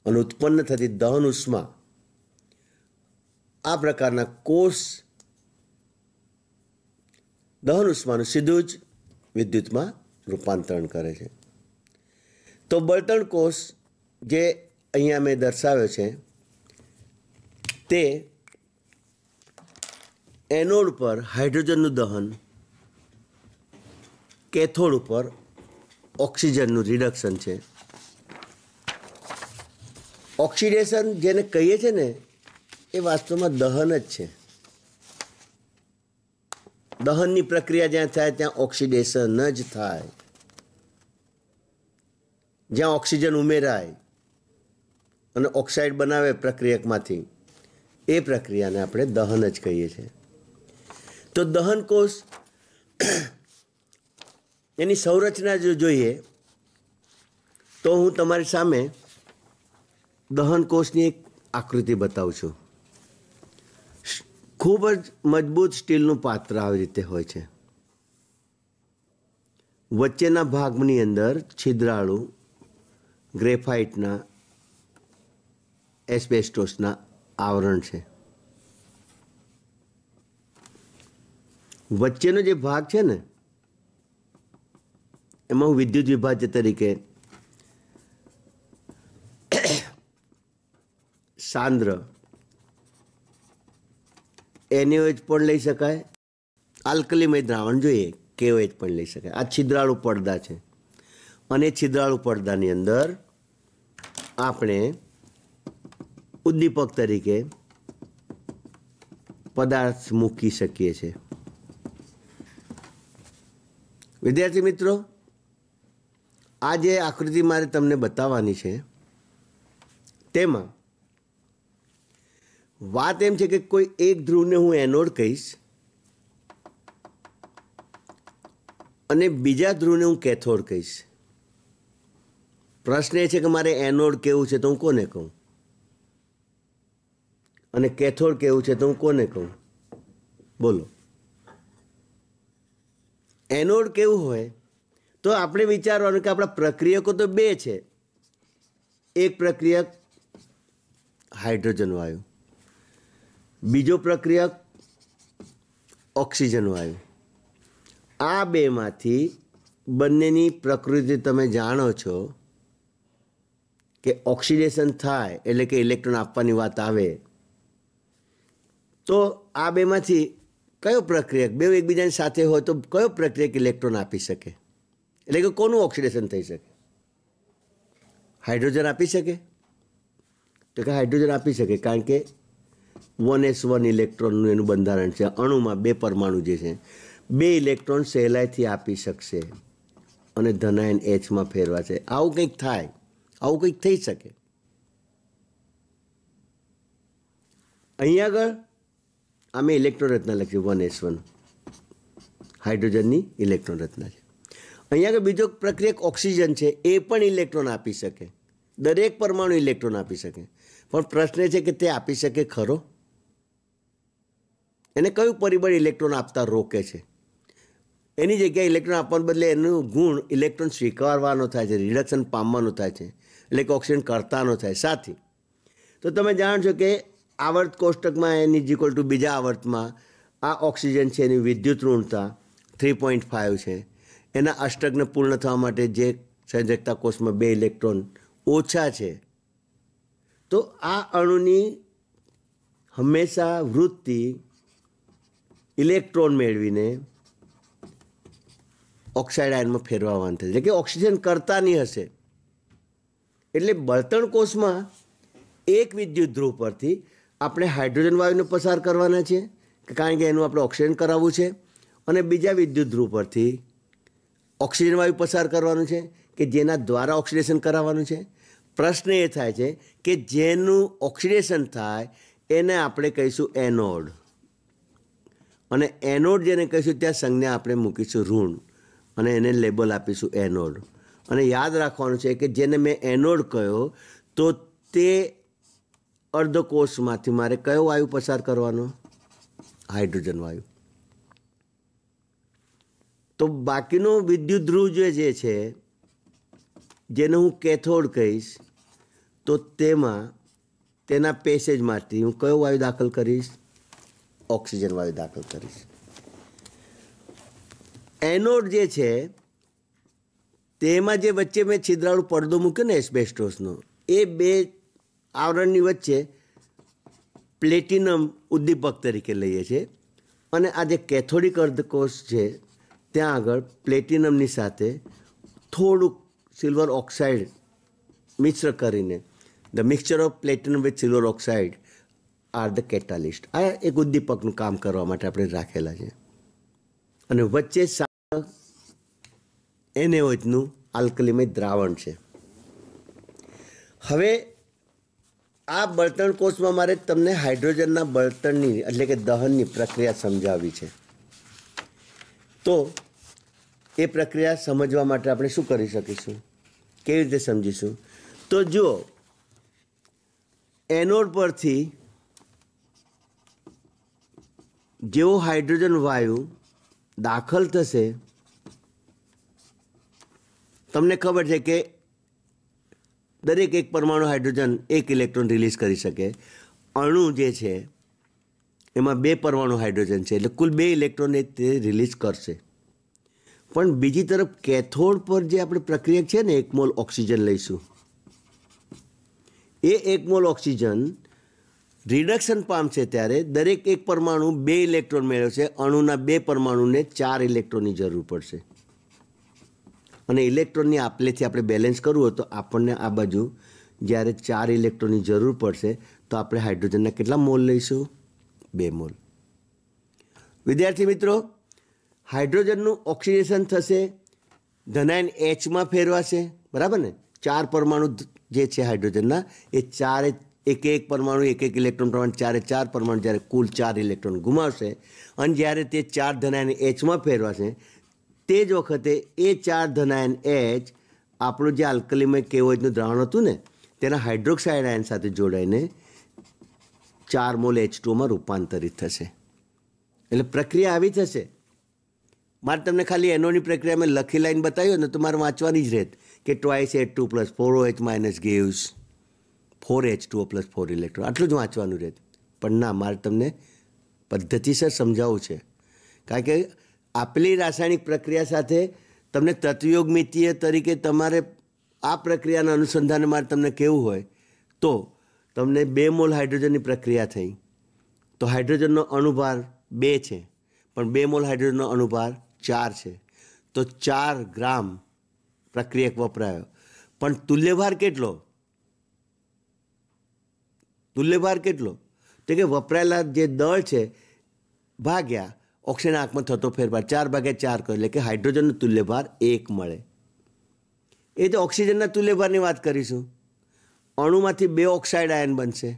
અને ઉત્પન્ન થતી દહન ઉષ્મા આ પ્રકારના કોષ દહન ઉષ્માનું સીધું જ વિદ્યુતમાં રૂપાંતરણ કરે છે તો બળતણ કોષ જે અહીંયા મેં દર્શાવ્યો છે તે એનોડ પર હાઇડ્રોજનનું દહન કેથોડ ઉપર ઓક્સિજનનું રિડક્શન છે ઓક્સિડેશન જેને કહીએ છીએ ને એ વાસ્તવમાં દહન જ છે દહનની પ્રક્રિયા જ્યાં થાય ત્યાં ઓક્સિડેશન જ થાય જ્યાં ઓક્સિજન ઉમેરાય અને ઓક્સાઇડ બનાવે પ્રક્રિયકમાંથી એ પ્રક્રિયાને આપણે દહન જ કહીએ છીએ તો દહન કોષ એની સંરચના જો જોઈએ તો હું તમારી સામે દહન કોષની એક આકૃતિ બતાવું છું ખૂબ જ મજબૂત સ્ટીલનું પાત્ર આવી રીતે હોય છે વચ્ચેના ભાગની અંદર છિદ્રાળુ ગ્રેફાઇટના એસ્બેસ્ટોસના આવરણ છે વચ્ચેનો જે ભાગ છે ને એમાં હું વિદ્યુત વિભાજ્ય તરીકે સાંદ્ર એનએચ પણ લઈ શકાય આલ્કલીમય દ્રાવણ જોઈએ કેઓએચ પણ લઈ શકાય આ છિદ્રાળુ પડદા છે અને છિદ્રાળુ પડદાની અંદર આપણે ઉદ્દીપક તરીકે પદાર્થ મૂકી શકીએ છીએ વિદ્યાર્થી મિત્રો આ જે આકૃતિ મારે તમને બતાવવાની છે તેમાં વાત એમ છે કે કોઈ એક ધ્રુવને હું એનોડ કહીશ અને બીજા ધ્રુવને હું કેથોડ કહીશ પ્રશ્ન એ છે કે મારે એનોડ કેવું છે તો હું કોને કહું અને કેથોડ કેવું છે તો હું કોને કહું બોલો એનોડ કેવું હોય તો આપણે વિચારવાનું કે આપણા પ્રક્રિયકો તો બે છે એક પ્રક્રિયક હાઇડ્રોજન વાયુ બીજો પ્રક્રિયક ઓક્સિજન વાયુ આ બેમાંથી બંનેની પ્રકૃતિ તમે જાણો છો કે ઓક્સિડેશન થાય એટલે કે ઇલેક્ટ્રોન આપવાની વાત આવે તો આ બેમાંથી કયો પ્રક્રિયક બે એકબીજાની સાથે હોય તો કયો પ્રક્રિયક ઇલેક્ટ્રોન આપી શકે એટલે કે કોનું ઓક્સિડેશન થઈ શકે હાઇડ્રોજન આપી શકે તો કે હાઇડ્રોજન આપી શકે કારણ કે વન એસ વન ઇલેક્ટ્રોનનું એનું બંધારણ છે અણુમાં બે પરમાણુ જે છે બે ઇલેક્ટ્રોન સહેલાઈથી આપી શકશે અને ધનાયન એચમાં ફેરવાશે આવું કંઈક થાય આવું કંઈક થઈ શકે અહીંયા આગળ અમે ઇલેક્ટ્રોન રચના લખી વન એસ વન હાઇડ્રોજનની ઇલેક્ટ્રોન રચના છે અહીંયા આગળ બીજો પ્રક્રિયક ઓક્સિજન છે એ પણ ઇલેક્ટ્રોન આપી શકે દરેક પરમાણુ ઇલેક્ટ્રોન આપી શકે પણ પ્રશ્ન એ છે કે તે આપી શકે ખરો એને કયું પરિબળ ઇલેક્ટ્રોન આપતા રોકે છે એની જગ્યાએ ઇલેક્ટ્રોન આપવાને બદલે એનું ગુણ ઇલેક્ટ્રોન સ્વીકારવાનો થાય છે રિડક્શન પામવાનું થાય છે એટલે કે ઓક્સિજન કરતાનો થાય સાથી તો તમે જાણો છો કે આવર્ત કોષ્ટકમાં એની ઇઝ ઇક્વલ ટુ બીજા આવર્તમાં આ ઓક્સિજન છે એની વિદ્યુત ઋણતા થ્રી પોઈન્ટ ફાઇવ છે એના અષ્ટકને પૂર્ણ થવા માટે જે સંજકતા કોષમાં બે ઇલેક્ટ્રોન ઓછા છે તો આ અણુની હંમેશા વૃત્તિ ઇલેક્ટ્રોન મેળવીને ઓક્સાઇડ આયનમાં ફેરવવાનું થશે એટલે કે ઓક્સિજન કરતાની હશે એટલે બળતણ કોષમાં એક વિદ્યુત ધ્રુવ પરથી આપણે હાઇડ્રોજન વાયુને પસાર કરવાના છે કે કારણ કે એનું આપણે ઓક્સિજન કરાવવું છે અને બીજા વિદ્યુત ધ્રુવ પરથી ઓક્સિજન વાયુ પસાર કરવાનું છે કે જેના દ્વારા ઓક્સિડેશન કરાવવાનું છે પ્રશ્ન એ થાય છે કે જેનું ઓક્સિડેશન થાય એને આપણે કહીશું એનોડ અને એનોડ જેને કહીશું ત્યાં સંજ્ઞા આપણે મૂકીશું ઋણ અને એને લેબલ આપીશું એનોડ અને યાદ રાખવાનું છે કે જેને મેં એનોડ કહ્યો તો તે અર્ધકોષમાંથી મારે કયો વાયુ પસાર કરવાનો હાઇડ્રોજન વાયુ તો બાકીનો વિદ્યુત ધ્રુવ જે છે જેને હું કેથોડ કહીશ તો તેમાં તેના પેસેજમાંથી હું કયો વાયુ દાખલ કરીશ ઓક્સિજન વાયુ દાખલ કરીશ એનોડ જે છે તેમાં જે વચ્ચે મેં છિદ્રાળુ પડદો મૂક્યો ને એસ્બેસ્ટોસનો એ બે આવરણની વચ્ચે પ્લેટિનમ ઉદ્દીપક તરીકે લઈએ છીએ અને આ જે કેથોડિક અર્ધકોષ છે ત્યાં આગળ પ્લેટિનમની સાથે થોડુંક સિલ્વર ઓક્સાઇડ મિશ્ર કરીને the mixture of platinum with silver oxide are the catalyst આ એક ઉદ્દીપકનું કામ કરવા માટે આપણે રાખેલા છે અને વચ્ચે એને એનેઓજનું આલ્કલીમય દ્રાવણ છે હવે આ બળતણ કોષમાં મારે તમને હાઇડ્રોજનના બળતણની એટલે કે દહનની પ્રક્રિયા સમજાવી છે તો એ પ્રક્રિયા સમજવા માટે આપણે શું કરી શકીશું કેવી રીતે સમજીશું તો જુઓ એનોડ પરથી જેવો હાઇડ્રોજન વાયુ દાખલ થશે તમને ખબર છે કે દરેક એક પરમાણુ હાઇડ્રોજન એક ઇલેક્ટ્રોન રિલીઝ કરી શકે અણુ જે છે એમાં બે પરમાણુ હાઇડ્રોજન છે એટલે કુલ બે ઇલેક્ટ્રોન તે રિલીઝ કરશે પણ બીજી તરફ કેથોડ પર જે આપણે પ્રક્રિયા છે ને એક મોલ ઓક્સિજન લઈશું એ એક મોલ ઓક્સિજન રિડક્શન પામશે ત્યારે દરેક એક પરમાણુ બે ઇલેક્ટ્રોન મેળવશે અણુના બે પરમાણુને ચાર ઇલેક્ટ્રોનની જરૂર પડશે અને ઇલેક્ટ્રોનની આપલેથી આપણે બેલેન્સ કરવું હોય તો આપણને આ બાજુ જ્યારે ચાર ઇલેક્ટ્રોનની જરૂર પડશે તો આપણે હાઇડ્રોજનના કેટલા મોલ લઈશું બે મોલ વિદ્યાર્થી મિત્રો હાઇડ્રોજનનું ઓક્સિડેશન થશે ધનાયન એચમાં ફેરવાશે બરાબર ને ચાર પરમાણુ જે છે હાઇડ્રોજનના એ ચારે એક એક પરમાણુ એક એક ઇલેક્ટ્રોન પ્રમાણે ચારે ચાર પરમાણુ જ્યારે કુલ ચાર ઇલેક્ટ્રોન ગુમાવશે અને જ્યારે તે ચાર ધનાયન એચમાં ફેરવાશે તે જ વખતે એ ચાર ધનાયન એચ આપણું જે આલ્કલીમય કેવોજનું દ્રાવણ હતું ને તેના હાઇડ્રોક્સાઇડ આયન સાથે જોડાઈને ચાર મોલ એચ ટુમાં રૂપાંતરિત થશે એટલે પ્રક્રિયા આવી થશે મારે તમને ખાલી એનોની પ્રક્રિયા મેં લખી લાઈન બતાવી ને તો મારે વાંચવાની જ રહેત કે twice H two plus four O H minus gives four H two plus four electron આટલું જ વાંચવાનું રહેત પણ ના મારે તમને પદ્ધતિસર સમજાવવું છે કારણ કે આપેલી રાસાયણિક પ્રક્રિયા સાથે તમને તત્વયોગમિતીય તરીકે તમારે આ પ્રક્રિયાના અનુસંધાન માટે તમને કેવું હોય તો તમને બે મોલ હાઇડ્રોજનની પ્રક્રિયા થઈ તો હાઇડ્રોજનનો અણુભાર બે છે પણ બે મોલ હાઇડ્રોજનનો અણુભાર ચાર છે તો ચાર ગ્રામ પ્રક્રિયક વપરાયો પણ તુલ્યભાર કેટલો તુલ્યભાર કેટલો તો કે વપરાયેલા જે દળ છે ભાગ્યા ઓક્સિજન આંકમાં થતો ફેરફાર ચાર ભાગે ચાર કરો એટલે કે હાઇડ્રોજનનો તુલ્યભાર એક મળે એ તો ઓક્સિજનના તુલ્યભારની વાત કરીશું અણુમાંથી બે ઓક્સાઇડ આયન બનશે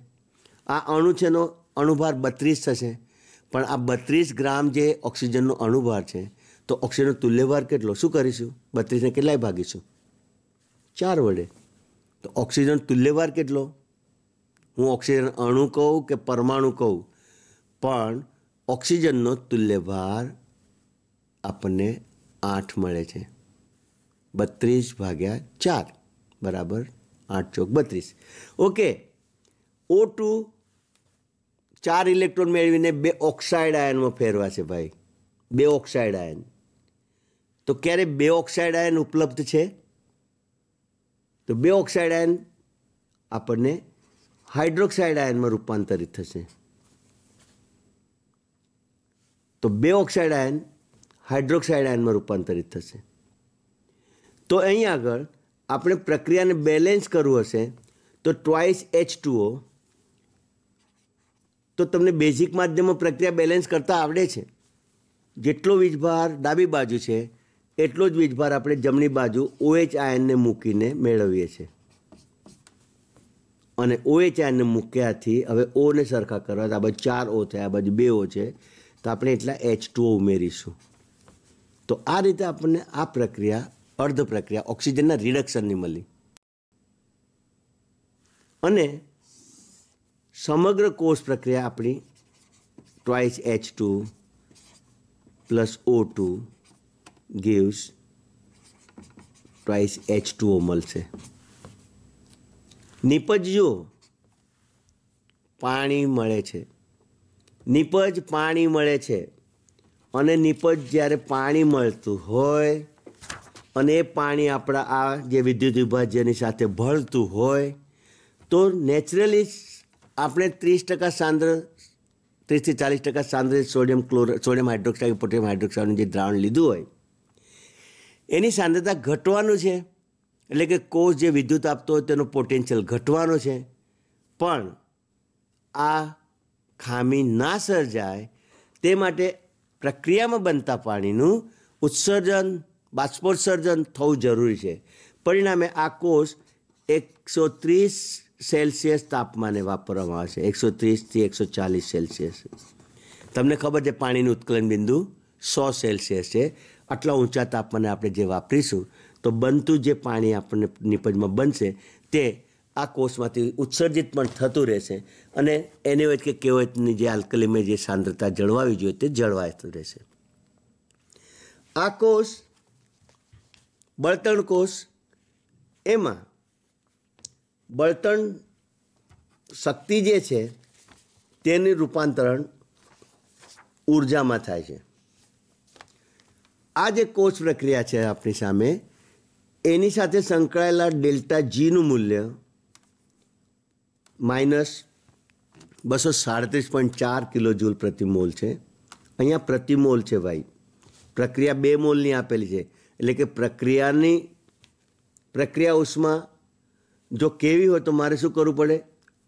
આ અણુ છેનો અણુભાર બત્રીસ થશે પણ આ બત્રીસ ગ્રામ જે ઓક્સિજનનો અણુભાર છે તો ઓક્સિજનનો તુલ્યભાર કેટલો શું કરીશું બત્રીસને કેટલાય ભાગીશું ચાર વડે તો ઓક્સિજન તુલ્યભાર કેટલો હું ઓક્સિજન અણુ કહું કે પરમાણુ કહું પણ ઓક્સિજનનો તુલ્યભાર આપણને આઠ મળે છે બત્રીસ ભાગ્યા ચાર બરાબર આઠ ચોક બત્રીસ ઓકે ઓ ટુ ચાર ઇલેક્ટ્રોન મેળવીને બે ઓક્સાઇડ આયનમાં ફેરવાશે ભાઈ બે ઓક્સાઇડ આયન તો ક્યારે બે ઓક્સાઇડ આયન ઉપલબ્ધ છે તો બે ઓક્સાઇડ આયન આપણને હાઇડ્રોક્સાઇડ આયનમાં રૂપાંતરિત થશે તો બે ઓક્સાઇડ આયન હાઇડ્રોક્સાઇડ આયનમાં રૂપાંતરિત થશે તો અહીં આગળ આપણે પ્રક્રિયાને બેલેન્સ કરવું હશે તો ટ્વાઇસ એચ ટુઓ તો તમને બેઝિક માધ્યમમાં પ્રક્રિયા બેલેન્સ કરતા આવડે છે જેટલો વીજભાર ડાબી બાજુ છે એટલો જ વીજભાર આપણે જમણી બાજુ ઓએચ આયનને મૂકીને મેળવીએ છીએ અને ઓએચ આયનને મૂક્યાથી હવે ઓને સરખા કરવા આ બાજુ ચાર ઓ થયા આ બાજુ બે ઓ છે તો આપણે એટલા એચ ટુઓ ઉમેરીશું તો આ રીતે આપણને આ પ્રક્રિયા અર્ધ પ્રક્રિયા ઓક્સિજનના રિડક્શનની મળી અને સમગ્ર કોષ પ્રક્રિયા આપણી twice H two plus O two gives twice H two O મળશે નિપજ્યો પાણી મળે છે નીપજ પાણી મળે છે અને નીપજ જ્યારે પાણી મળતું હોય અને એ પાણી આપણા આ જે વિદ્યુત વિભાજ્યની સાથે ભળતું હોય તો નેચરલી આપણે ત્રીસ ટકા સાંદ્ર ત્રીસથી ચાલીસ ટકા સાંદ્ર સોડિયમ ક્લોર સોડિયમ હાઇડ્રોક્સાઇડ પોટેશિયમ હાઇડ્રોક્સાઇડનું જે દ્રાવણ લીધું હોય એની સાંદ્રતા ઘટવાનું છે એટલે કે કોષ જે વિદ્યુત આપતો હોય તેનો પોટેન્શિયલ ઘટવાનો છે પણ આ ખામી ના સર્જાય તે માટે પ્રક્રિયામાં બનતા પાણીનું ઉત્સર્જન બાષ્પોત્સર્જન થવું જરૂરી છે પરિણામે આ કોષ એકસો ત્રીસ સેલ્સિયસ તાપમાને વાપરવામાં આવશે એકસો ત્રીસથી એકસો ચાલીસ સેલ્સિયસ તમને ખબર છે પાણીનું ઉત્કલન બિંદુ સો સેલ્સિયસ છે આટલા ઊંચા તાપમાને આપણે જે વાપરીશું તો બનતું જે પાણી આપણને નિપજમાં બનશે તે આ કોષમાંથી ઉત્સર્જિત પણ થતું રહેશે અને એનેવેટ કે કેવેટની જે આલ્કલીમાં જે સાંદ્રતા જળવાવી જોઈએ તે જળવાતું રહેશે આ કોષ બળતણ કોષ એમાં બળતણ શક્તિ જે છે તેનું રૂપાંતરણ ઉર્જામાં થાય છે આ જે કોષ પ્રક્રિયા છે આપણી સામે એની સાથે સંકળાયેલા ડેલ્ટા જીનું મૂલ્ય માઇનસ બસો સાડત્રીસ પોઈન્ટ ચાર કિલો જૂલ પ્રતિ મોલ છે અહીંયા પ્રતિ મોલ છે ભાઈ પ્રક્રિયા બે મોલની આપેલી છે એટલે કે પ્રક્રિયાની પ્રક્રિયા ઉષ્મા જો કેવી હોય તો મારે શું કરવું પડે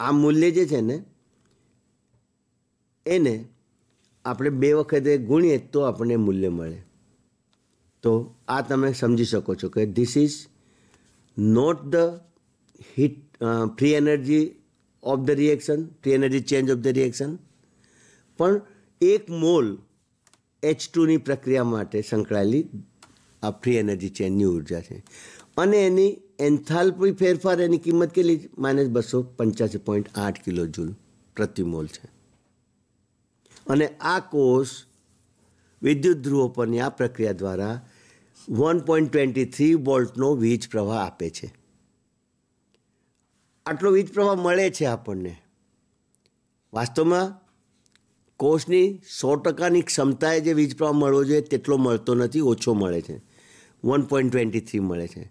આ મૂલ્ય જે છે ને એને આપણે બે વખતે ગુણીએ તો આપણને મૂલ્ય મળે તો આ તમે સમજી શકો છો કે this is not the heat free energy of the reaction to energy change of the reaction પણ એક મોલ એચ ટુની પ્રક્રિયા માટે સંકળાયેલી આ ફ્રી એનર્જી ચેનની ઉર્જા છે અને એની એન્થાલ્પી ફેરફાર એની કિંમત કેટલી માઇનસ બસો પંચ્યાસી પોઈન્ટ આઠ કિલો જૂલ મોલ છે અને આ કોષ વિદ્યુત ધ્રુવો પરની આ પ્રક્રિયા દ્વારા વન પોઈન્ટ ટ્વેન્ટી થ્રી વોલ્ટનો વીજ પ્રવાહ આપે છે આટલો વીજ પ્રવાહ મળે છે આપણને વાસ્તવમાં કોષની સો ટકાની ક્ષમતાએ જે વીજ પ્રવાહ મળવો જોઈએ તેટલો મળતો નથી ઓછો મળે છે વન પોઈન્ટ ટ્વેન્ટી થ્રી મળે છે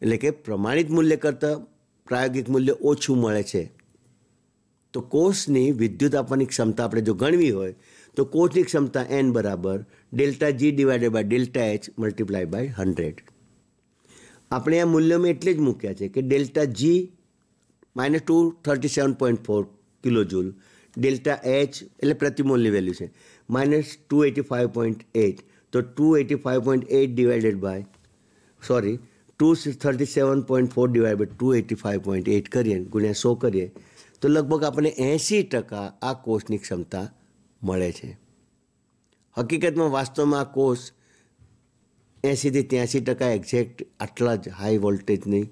એટલે કે પ્રમાણિત મૂલ્ય કરતાં પ્રાયોગિક મૂલ્ય ઓછું મળે છે તો કોષની વિદ્યુત આપવાની ક્ષમતા આપણે જો ગણવી હોય તો કોષની ક્ષમતા એન બરાબર delta G divided by delta H multiply by hundred આપણે આ મૂલ્યમાં એટલે જ મૂક્યા છે કે delta G minus two thirty seven point four kilo joule delta H એટલે પ્રતિમોલની વેલ્યુ છે minus two eighty five point eight તો two eighty five point eight divided by sorry two thirty seven point four divide by two eighty five point eight કરીએ ગુણ્યા સો કરીએ તો લગભગ આપણને એંસી ટકા આ કોષની ક્ષમતા મળે છે હકીકતમાં વાસ્તવમાં આ કોષ એંસીથી ત્યાંસી ટકા એક્ઝેક્ટ આટલા જ હાઈ વોલ્ટેજની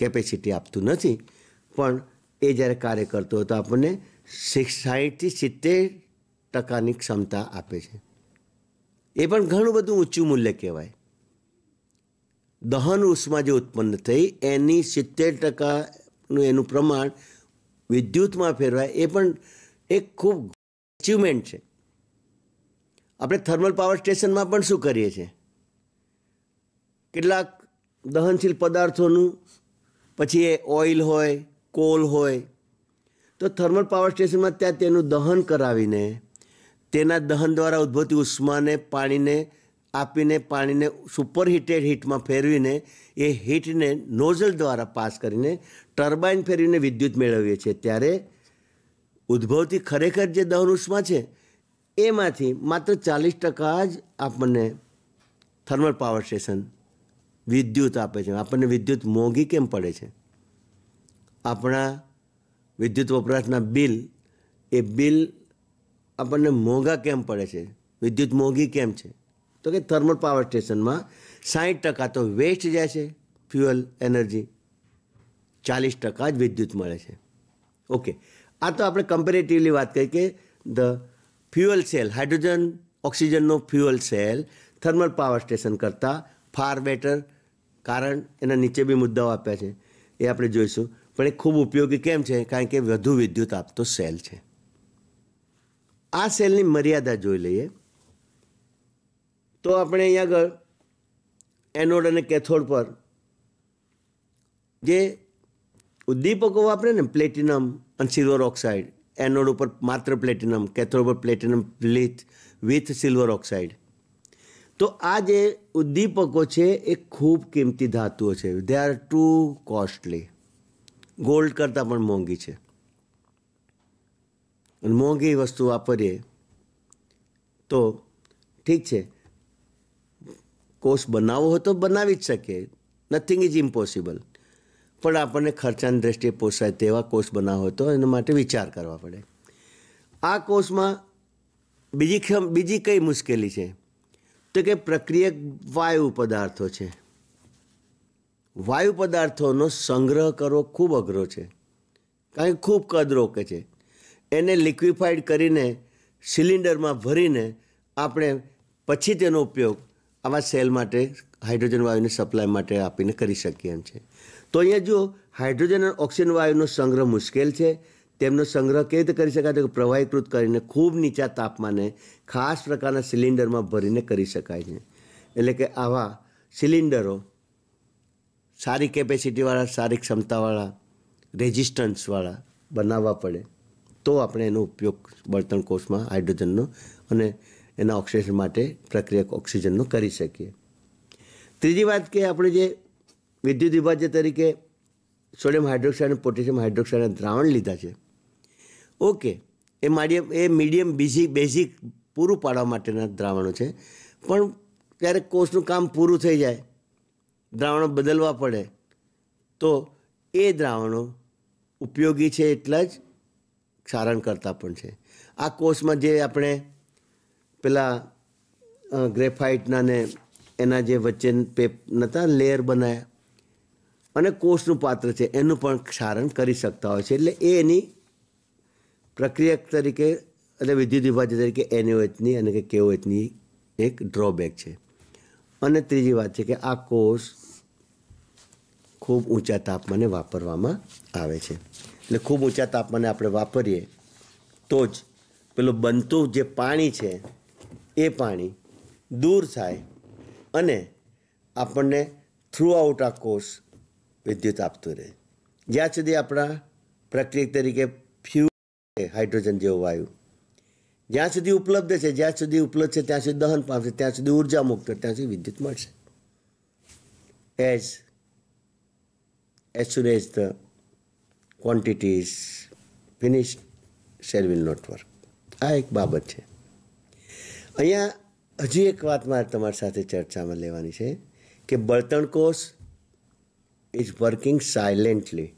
કેપેસિટી આપતું નથી પણ એ જ્યારે કાર્ય કરતો હોય તો આપણને સાહીઠથી સિત્તેર ટકાની ક્ષમતા આપે છે એ પણ ઘણું બધું ઊંચું મૂલ્ય કહેવાય દહન ઉષ્મા જે ઉત્પન્ન થઈ એની સિત્તેર ટકાનું એનું પ્રમાણ વિદ્યુતમાં ફેરવાય એ પણ એક ખૂબ અચીવમેન્ટ છે આપણે થર્મલ પાવર સ્ટેશનમાં પણ શું કરીએ છીએ કેટલાક દહનશીલ પદાર્થોનું પછી એ ઓઇલ હોય કોલ હોય તો થર્મલ પાવર સ્ટેશનમાં ત્યાં તેનું દહન કરાવીને તેના દહન દ્વારા ઉદ્ભવતી ઉષ્માને પાણીને આપીને પાણીને સુપરહીટેડ હીટમાં ફેરવીને એ હીટને નોઝલ દ્વારા પાસ કરીને ટર્બાઇન ફેરવીને વિદ્યુત મેળવીએ છીએ ત્યારે ઉદ્ભવતી ખરેખર જે દહન ઉષ્મા છે એમાંથી માત્ર ચાલીસ ટકા જ આપણને થર્મલ પાવર સ્ટેશન વિદ્યુત આપે છે આપણને વિદ્યુત મોંઘી કેમ પડે છે આપણા વિદ્યુત વપરાશના બિલ એ બિલ આપણને મોંઘા કેમ પડે છે વિદ્યુત મોંઘી કેમ છે તો કે થર્મલ પાવર સ્ટેશનમાં સાહીઠ ટકા તો વેસ્ટ જાય છે ફ્યુઅલ એનર્જી ચાલીસ ટકા જ વિદ્યુત મળે છે ઓકે આ તો આપણે કમ્પેરેટિવલી વાત કરી કે ધ ફ્યુઅલ સેલ હાઇડ્રોજન ઓક્સિજનનો fuel cell thermal power station કરતાં ફાર બેટર કારણ એના નીચે બી મુદ્દાઓ આપ્યા છે એ આપણે જોઈશું પણ એ ખૂબ ઉપયોગી કેમ છે કારણ કે વધુ વિદ્યુત આપતો સેલ છે આ સેલની મર્યાદા જોઈ લઈએ તો આપણે અહીંયા આગળ એનોડ અને કેથોડ પર જે ઉદ્દીપકો વાપરે ને પ્લેટિનમ અને સિલ્વર ઓક્સાઇડ એનોડ ઉપર માત્ર પ્લેટિનમ કેથોડ ઉપર પ્લેટિનમ લીથ વિથ સિલ્વર ઓક્સાઇડ તો આ જે ઉદ્દીપકો છે એ ખૂબ કિંમતી ધાતુઓ છે they are too costly gold કરતાં પણ મોંઘી છે અને મોંઘી વસ્તુ વાપરીએ તો ઠીક છે કોર્સ બનાવવો હોય તો બનાવી જ શકીએ નથિંગ ઇઝ ઇમ્પોસિબલ પણ આપણને ખર્ચાની દ્રષ્ટિએ પોસાય તેવા કોર્સ બનાવો તો એના માટે વિચાર કરવા પડે આ કોર્સમાં બીજી બીજી કઈ મુશ્કેલી છે તો કે પ્રક્રિયક વાયુ પદાર્થો છે વાયુ પદાર્થોનો સંગ્રહ કરવો ખૂબ અઘરો છે કાંઈ ખૂબ કદ રોકે છે એને લિક્વિફાઈડ કરીને સિલિન્ડરમાં ભરીને આપણે પછી તેનો ઉપયોગ આવા સેલ માટે હાઇડ્રોજન વાયુની સપ્લાય માટે આપીને કરી શકીએ એમ છે તો અહીંયા જો હાઇડ્રોજન અને ઓક્સિજન વાયુનો સંગ્રહ મુશ્કેલ છે તેમનો સંગ્રહ કેવી રીતે કરી શકાય તો પ્રવાહીકૃત કરીને ખૂબ નીચા તાપમાને ખાસ પ્રકારના સિલિન્ડરમાં ભરીને કરી શકાય છે એટલે કે આવા સિલિન્ડરો સારી કેપેસિટીવાળા સારી ક્ષમતાવાળા રેઝિસ્ટન્સવાળા બનાવવા પડે તો આપણે એનો ઉપયોગ બળતણ કોષમાં હાઇડ્રોજનનો અને એના ઓક્સિજન માટે પ્રક્રિયા ઓક્સિજનનો કરી શકીએ ત્રીજી વાત કે આપણે જે વિદ્યુત વિભાજ્ય તરીકે સોડિયમ હાઇડ્રોક્સાઇડ અને પોટેશિયમ હાઇડ્રોક્સાઇડના દ્રાવણ લીધા છે ઓકે એ માડિયમ એ મીડિયમ બેઝિક બેઝિક પૂરું પાડવા માટેના દ્રાવણો છે પણ ત્યારે કોષનું કામ પૂરું થઈ જાય દ્રાવણો બદલવા પડે તો એ દ્રાવણો ઉપયોગી છે એટલા જ ક્ષારણ કરતા પણ છે આ કોર્સમાં જે આપણે પેલા ગ્રેફાઇટના ને એના જે વચ્ચે પેપ નહોતા લેયર બનાવ્યા અને કોષનું પાત્ર છે એનું પણ ક્ષારણ કરી શકતા હોય છે એટલે એ એની પ્રક્રિયક તરીકે એટલે વિદ્યુત વિભાજ્ય તરીકે એનઓએચની અને કે કેઓએચની એક ડ્રોબેક છે અને ત્રીજી વાત છે કે આ કોષ ખૂબ ઊંચા તાપમાને વાપરવામાં આવે છે એટલે ખૂબ ઊંચા તાપમાને આપણે વાપરીએ તો જ પેલું બનતું જે પાણી છે એ પાણી દૂર થાય અને આપણને થ્રુઆઉટ આ કોષ વિદ્યુત આપતું રહે જ્યાં સુધી આપણા પ્રક્રિયક તરીકે ફ્યુ હાઇડ્રોજન જેવો વાયુ જ્યાં સુધી ઉપલબ્ધ છે જ્યાં સુધી ઉપલબ્ધ છે ત્યાં સુધી દહન પામશે ત્યાં સુધી ઉર્જા મુક્ત ત્યાં સુધી વિદ્યુત મળશે as as soon as the quantity is finish cell will not work આ એક બાબત છે અહીંયા હજી એક વાત મારે તમારી સાથે ચર્ચામાં લેવાની છે કે બળતણ કોષ ઇઝ વર્કિંગ સાયલેન્ટલી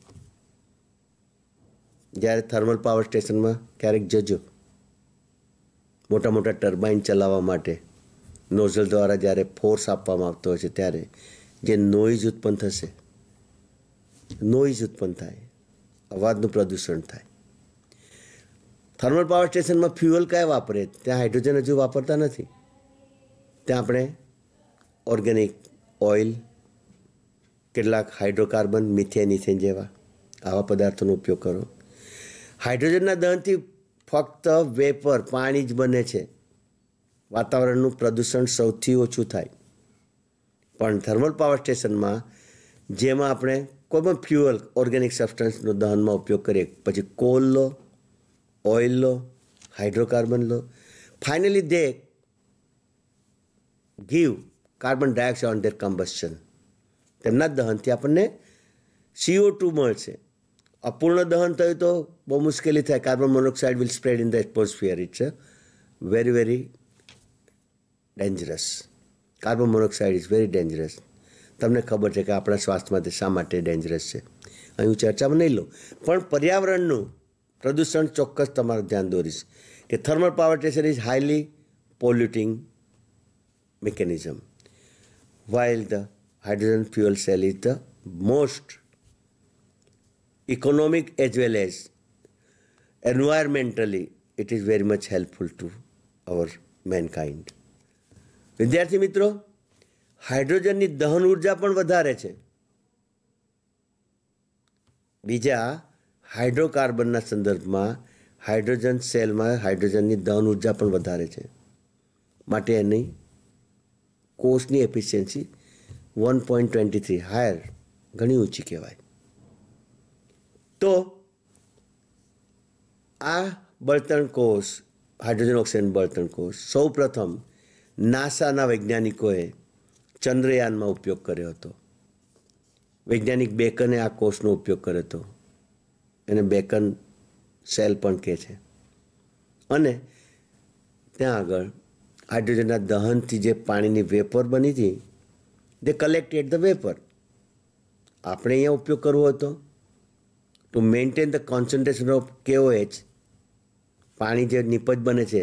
જ્યારે થર્મલ પાવર સ્ટેશનમાં ક્યારેક જજો મોટા મોટા ટર્બાઇન ચલાવવા માટે નોઝલ દ્વારા જ્યારે ફોર્સ આપવામાં આવતો હોય છે ત્યારે જે નોઇઝ ઉત્પન્ન થશે નોઇઝ ઉત્પન્ન થાય અવાજનું પ્રદૂષણ થાય થર્મલ પાવર સ્ટેશનમાં ફ્યુઅલ કયા વાપરે ત્યાં હાઇડ્રોજન હજુ વાપરતા નથી ત્યાં આપણે ઓર્ગેનિક ઓઇલ કેટલાક હાઇડ્રોકાર્બન મિથેન ઇથેન જેવા આવા પદાર્થોનો ઉપયોગ કરો હાઇડ્રોજનના દહનથી ફક્ત વેપર પાણી જ બને છે વાતાવરણનું પ્રદૂષણ સૌથી ઓછું થાય પણ થર્મલ પાવર સ્ટેશનમાં જેમાં આપણે કોઈ પણ ફ્યુઅલ ઓર્ગેનિક સબસ્ટન્સનો દહનમાં ઉપયોગ કરીએ પછી કોલ લો ઓઇલ લો હાઇડ્રોકાર્બન લો finally they give carbon dioxide on their combustion તેમના દહનથી આપણને સીઓ ટુ મળશે અપૂર્ણ દહન થયું તો બહુ મુશ્કેલી થાય carbon monoxide will spread in the atmosphere it's a very very dangerous carbon monoxide is very dangerous તમને ખબર છે કે આપણા સ્વાસ્થ્ય માટે શા માટે ડેન્જરસ છે અહીં હું ચર્ચામાં નહીં લઉં પણ પર્યાવરણનું પ્રદૂષણ ચોક્કસ તમારું ધ્યાન દોરીશ કે thermal power station is highly polluting mechanism while the hydrogen fuel cell is the most economic as well as environmentally, it is very much helpful to our mankind. વિદ્યાર્થી મિત્રો હાઇડ્રોજનની દહન ઉર્જા પણ વધારે છે બીજા હાઇડ્રોકાર્બનના સંદર્ભમાં હાઇડ્રોજન સેલમાં હાઇડ્રોજનની દહન ઉર્જા પણ વધારે છે માટે એની કોષની efficiency one point twenty three higher ઘણી ઊંચી કહેવાય તો આ બળતણ કોષ હાઇડ્રોજન ઓક્સિજન બળતણ કોષ સૌપ્રથમ નાસાના વૈજ્ઞાનિકોએ ચંદ્રયાનમાં ઉપયોગ કર્યો હતો વૈજ્ઞાનિક બેકને આ કોષનો ઉપયોગ કર્યો હતો એને બેકન સેલ પણ કહે છે અને ત્યાં આગળ હાઇડ્રોજનના દહનથી જે પાણીની વેપર બની હતી તે કલેક્ટેડ ધ વેપર આપણે અહીંયા ઉપયોગ કરવો હતો to maintain the concentration of KOH પાણી જે નિપજ બને છે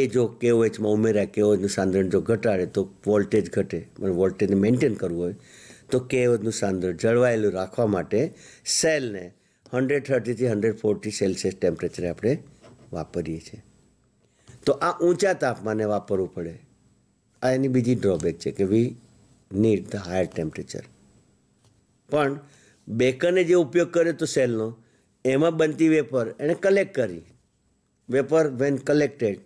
એ જો કેઓએચમાં ઉમેર્યા કેઓએચનું સાંદ્રણ જો ઘટાડે તો વોલ્ટેજ ઘટે પણ વોલ્ટેજને મેન્ટેન કરવું હોય તો કેઓએચનું સાંદ્રણ જળવાયેલું રાખવા માટે સેલને હંડ્રેડ થર્ટીથી હંડ્રેડ ફોર્ટી સેલ્સિયસ ટેમ્પરેચરે આપણે વાપરીએ છીએ તો આ ઊંચા તાપમાને વાપરવું પડે આ એની બીજી ડ્રોબેક છે કે we need the higher temperature પણ બેકરને જે ઉપયોગ કર્યો હતો સેલનો એમાં બનતી વેપર એણે કલેક્ટ કરી vapour when collected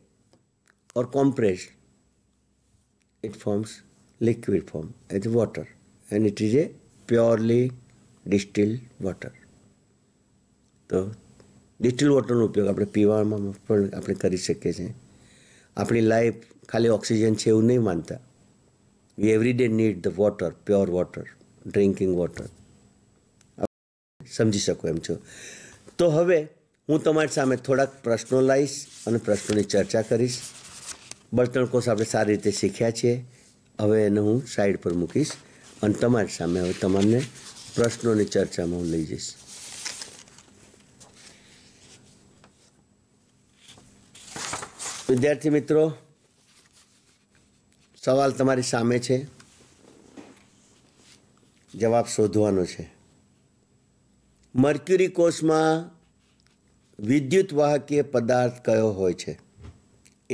or compressed it forms liquid form as water and it is a purely distil water તો ડિસ્ટિલ વોટરનો ઉપયોગ આપણે પીવામાં પણ આપણે કરી શકીએ છીએ આપણી લાઈફ ખાલી ઓક્સિજન છે એવું નહીં માનતા we every day need the water pure water drinking water સમજી શકો એમ છો તો હવે હું તમારી સામે થોડાક પ્રશ્નો લાવીશ અને પ્રશ્નોની ચર્ચા કરીશ બળતણ કોષ આપણે સારી રીતે શીખ્યા છીએ હવે એને હું સાઈડ પર મૂકીશ અને તમારી સામે હવે તમારને પ્રશ્નોની ચર્ચામાં હું લઈ જઈશ વિદ્યાર્થી મિત્રો સવાલ તમારી સામે છે જવાબ શોધવાનો છે મર્ક્યુરી કોષમાં વિદ્યુત વાહકીય પદાર્થ કયો હોય છે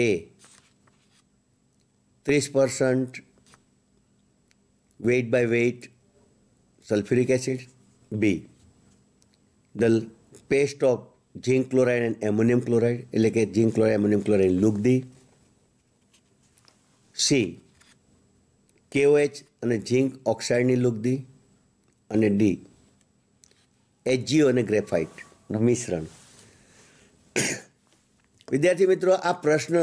એ ત્રીસ percent weight by weight sulphuric acid B the paste of zinc chloride and ammonium chloride એટલે કે ઝીંક ક્લોરાઇડ એમોનિયમ ક્લોરાઇડ લુગદી સી કેઓએચ અને ઝીંક ઓક્સાઇડની લુગદી અને ડી એજીઓ અને ગ્રેફાઇટનું મિશ્રણ વિદ્યાર્થી મિત્રો આ પ્રશ્ન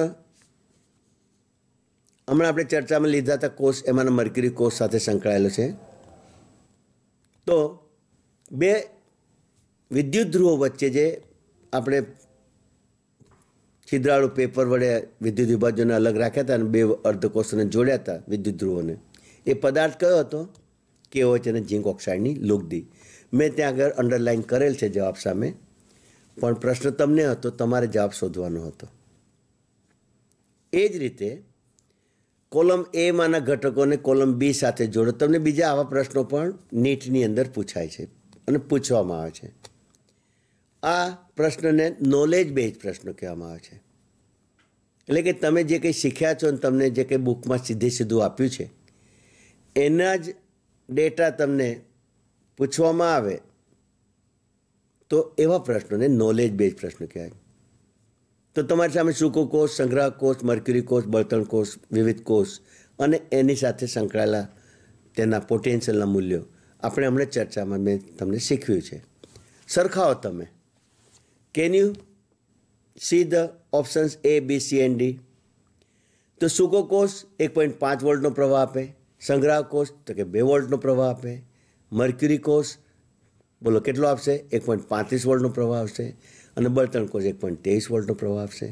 હમણાં આપણે ચર્ચામાં લીધા હતા કોષ એમાંના મર્ક્યુરી કોષ સાથે સંકળાયેલો છે તો બે વિદ્યુત ધ્રુવો વચ્ચે જે આપણે છિદ્રાળુ પેપર વડે વિદ્યુત વિભાજનને અલગ રાખ્યા હતા અને બે અર્ધકોષોને જોડ્યા હતા વિદ્યુત ધ્રુવોને એ પદાર્થ કયો હતો કે હોય છે અને ઝીંક ઓક્સાઇડની લુગદી મેં ત્યાં આગળ અંડરલાઇન કરેલ છે જવાબ સામે પણ પ્રશ્ન તમને હતો તમારે જવાબ શોધવાનો હતો એ જ રીતે કોલમ એમાંના ઘટકોને કોલમ બી સાથે જોડો તમને બીજા આવા પ્રશ્નો પણ નીટની અંદર પૂછાય છે અને પૂછવામાં આવે છે આ પ્રશ્નને નોલેજ બેઝ પ્રશ્નો કહેવામાં આવે છે એટલે કે તમે જે કંઈ શીખ્યા છો અને તમને જે કંઈ બુકમાં સીધે સીધું આપ્યું છે એના જ ડેટા તમને પૂછવામાં આવે તો એવા પ્રશ્નોને નોલેજ બેઝ પ્રશ્નો કહેવાય તો તમારી સામે શુકો કોષ સંગ્રહ કોષ મર્ક્યુરી કોષ બળતણ કોષ વિવિધ કોષ અને એની સાથે સંકળાયેલા તેના પોટેન્શિયલના મૂલ્યો આપણે હમણાં ચર્ચામાં મેં તમને શીખવ્યું છે સરખાઓ તમે can you see the options A B C and D તો સુકો કોષ એક પોઈન્ટ પાંચ વોલ્ટનો પ્રવાહ આપે સંગ્રહ કોષ તો કે બે વોલ્ટનો પ્રવાહ આપે મર્ક્યુરી કોષ બોલો કેટલો આપશે એક પોઈન્ટ પાંત્રીસ વોલ્ટનો પ્રવાહ આવશે અને બળતણ કોષ એક પોઈન્ટ ત્રેવીસ વોલ્ટનો પ્રવાહ આપશે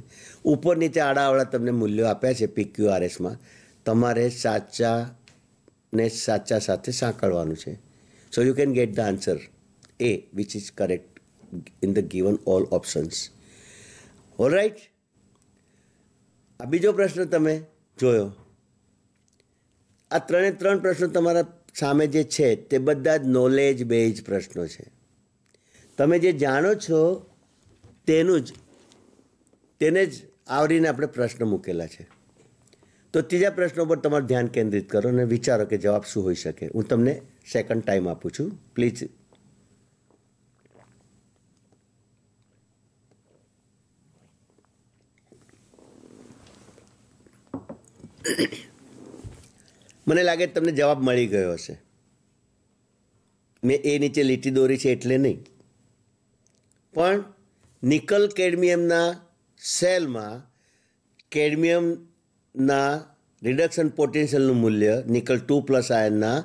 ઉપર નીચે આડાવાળા તમને મૂલ્યો આપ્યા છે પીક્યુઆરએસમાં તમારે સાચા ને સાચા સાથે સાંકળવાનું છે so you can get the answer A which is correct in the given all options all right આ બીજો પ્રશ્ન તમે જોયો આ ત્રણે ત્રણ પ્રશ્નો તમારા સામે જે છે તે બધા જ નોલેજ બેઝ પ્રશ્નો છે તમે જે જાણો છો તેનું જ તેને જ આવરીને આપણે પ્રશ્ન મૂકેલા છે તો ત્રીજા પ્રશ્નો પર તમારું ધ્યાન કેન્દ્રિત કરો અને વિચારો કે જવાબ શું હોઈ શકે હું તમને સેકન્ડ ટાઈમ આપું છું પ્લીઝ Thank મને લાગે તમને જવાબ મળી ગયો હશે મેં એ નીચે લીટી દોરી છે એટલે નહીં પણ નિકલ કેડમિયમના સેલમાં કેડમિયમના રિડક્શન પોટેન્શિયલનું મૂલ્ય નિકલ ટુ પ્લસ આયનના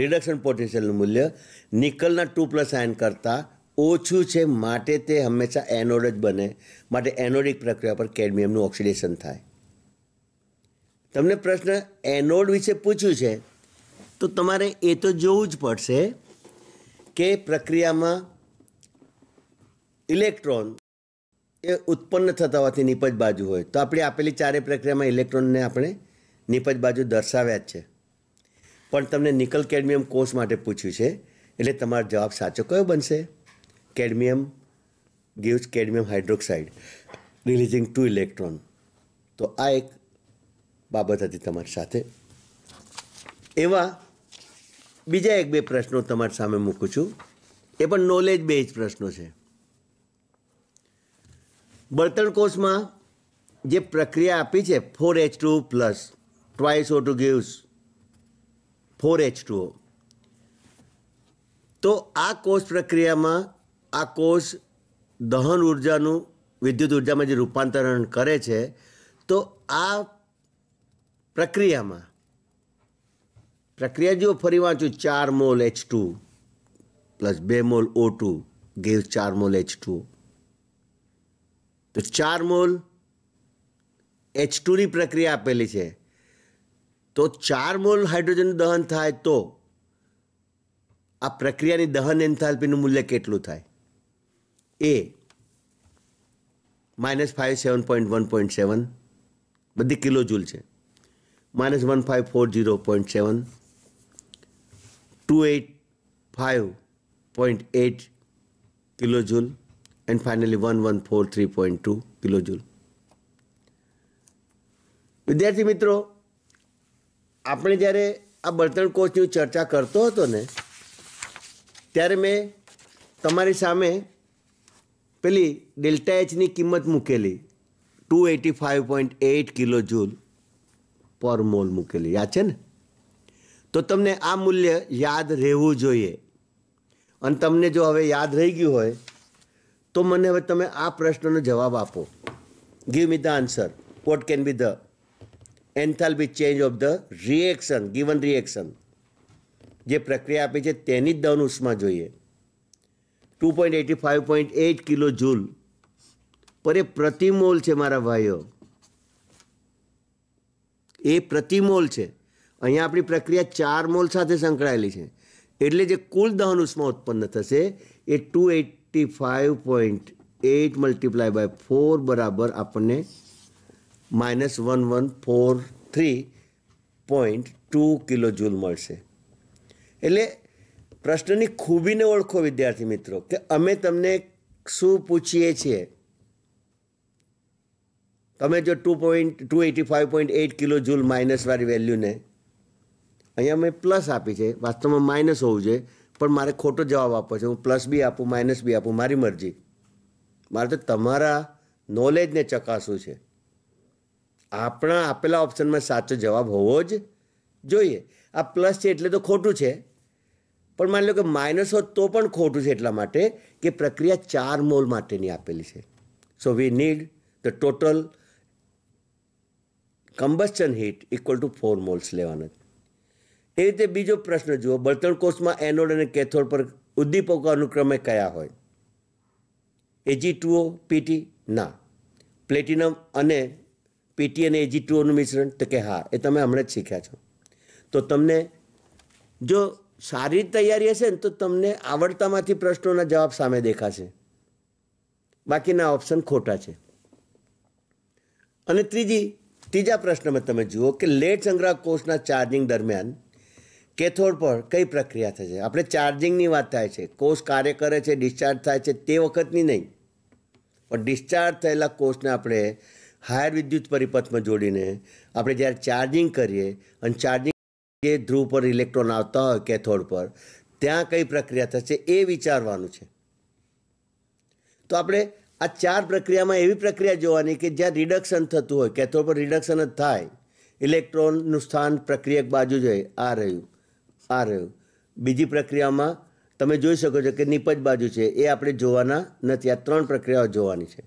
રિડક્શન પોટેન્શિયલનું મૂલ્ય નિકલના ટુ પ્લસ આયન કરતાં ઓછું છે માટે તે હંમેશા એનોડ જ બને માટે એનોડિક પ્રક્રિયા પર કેડમિયમનું ઓક્સિડેશન થાય તમને પ્રશ્ન એનોડ વિશે પૂછ્યું છે તો તમારે એ તો જોવું જ પડશે કે પ્રક્રિયામાં ઇલેક્ટ્રોન એ ઉત્પન્ન થતા હોવાથી નીપજ બાજુ હોય તો આપણે આપેલી ચારે પ્રક્રિયામાં ઇલેક્ટ્રોનને આપણે નીપજ બાજુ દર્શાવ્યા જ છે પણ તમને નિકલ કેડમિયમ કોષ માટે પૂછ્યું છે એટલે તમારો જવાબ સાચો કયો બનશે cadmium gives cadmium hydroxide releasing two electron તો આ એક બાબત હતી તમારી સાથે એવા બીજા એક બે પ્રશ્નો તમારી સામે મૂકું છું એ પણ નોલેજ બેઝ પ્રશ્નો છે બળતણ કોષમાં જે પ્રક્રિયા આપી છે four H two plus twice O two gives four H two તો આ કોષ પ્રક્રિયામાં આ કોષ દહન ઉર્જાનું વિદ્યુત ઉર્જામાં જે રૂપાંતરણ કરે છે તો આ પ્રક્રિયામાં પ્રક્રિયા જો ફરી વાંચું ચાર મોલ એચ ટુ પ્લસ બે મોલ ઓ ટુ ગેવ ચાર મોલ એચ ટુ તો ચાર મોલ એચ ટુની પ્રક્રિયા આપેલી છે તો ચાર મોલ હાઇડ્રોજન દહન થાય તો આ પ્રક્રિયાની દહન એન્થાલ્પીનું મૂલ્ય કેટલું થાય એ minus five seven point one point seven બધી કિલો જૂલ છે minus 1540.7, 285.8 kilojoule and finally 1143.2 kilojoule. વિદ્યાર્થી મિત્રો આપણે જ્યારે આ બળતણ કોચની ચર્ચા કરતો હતો ને ત્યારે મેં તમારી સામે પેલી ડેલ્ટા એચની કિંમત મૂકેલી two eighty five point eight kilo joule per mole મૂકેલી યાદ છે ને તો તમને આ મૂલ્ય યાદ રહેવું જોઈએ અને તમને જો હવે યાદ રહી ગયું હોય તો મને હવે તમે આ પ્રશ્નનો જવાબ આપો give me the answer what can be the enthalpy change of the reaction given reaction જે પ્રક્રિયા આપી છે તેની જ ઉષ્મા જોઈએ two point eighty five point eight kilo joule per એ પ્રતિમોલ છે મારા ભાઈઓ એ પ્રતિમોલ છે અહીંયા આપણી પ્રક્રિયા ચાર મોલ સાથે સંકળાયેલી છે એટલે જે કુલ દહન ઉષ્મા ઉત્પન્ન થશે એ two eighty five point eight multiply by four બરાબર આપણને minus one one four three point two kilo joule મળશે એટલે પ્રશ્નની ખૂબીને ઓળખો વિદ્યાર્થી મિત્રો કે અમે તમને શું પૂછીએ છીએ તમે જો two point two eighty five point eight kilo joule માઇનસવાળી વેલ્યુને અહીંયા મેં પ્લસ આપી છે વાસ્તવમાં માઇનસ હોવું જોઈએ પણ મારે ખોટો જવાબ આપવો છે હું પ્લસ બી આપું માઇનસ બી આપું મારી મરજી મારે તો તમારા નોલેજને ચકાસવું છે આપણા આપેલા ઓપ્શનમાં સાચો જવાબ હોવો જ જોઈએ આ પ્લસ છે એટલે તો ખોટું છે પણ માની લો કે માઇનસ હોત તો પણ ખોટું છે એટલા માટે કે પ્રક્રિયા ચાર મોલ માટેની આપેલી છે so we need the total combustion heat equal to four moles લેવાના છે એ રીતે બીજો પ્રશ્ન જુઓ બળતણ કોષમાં એનોડ અને કેથોડ પર ઉદ્દીપકો અનુક્રમે કયા હોય એજી ટુઓ પીટી ના પ્લેટિનમ અને પીટી અને એજી ટુઓનું મિશ્રણ તો કે હા એ તમે હમણાં જ શીખ્યા છો તો તમને જો સારી તૈયારી હશે ને તો તમને આવડતામાંથી પ્રશ્નોના જવાબ સામે દેખાશે બાકીના ઓપ્શન ખોટા છે અને ત્રીજી ત્રીજા પ્રશ્નમાં તમે જુઓ કે લેટ સંગ્રહ કોષના ચાર્જિંગ દરમિયાન કેથોડ પર કઈ પ્રક્રિયા થશે આપણે ચાર્જિંગની વાત થાય છે કોષ કાર્ય કરે છે ડિસ્ચાર્જ થાય છે તે વખતની નહીં પણ ડિસ્ચાર્જ થયેલા કોષને આપણે હાયર વિદ્યુત પરિપથમાં જોડીને આપણે જ્યારે ચાર્જિંગ કરીએ અને ચાર્જિંગ જે ધ્રુવ પર ઇલેક્ટ્રોન આવતા હોય કેથોડ પર ત્યાં કઈ પ્રક્રિયા થશે એ વિચારવાનું છે તો આપણે આ ચાર પ્રક્રિયામાં એવી પ્રક્રિયા જોવાની કે જ્યાં રિડક્શન થતું હોય કેથોડ પર રિડક્શન જ થાય ઇલેક્ટ્રોનનું સ્થાન પ્રક્રિયક બાજુ જોઈએ આ રહ્યું આ રહ્યું બીજી પ્રક્રિયામાં તમે જોઈ શકો છો કે નિપજ બાજુ છે એ આપણે જોવાના નથી આ ત્રણ પ્રક્રિયાઓ જોવાની છે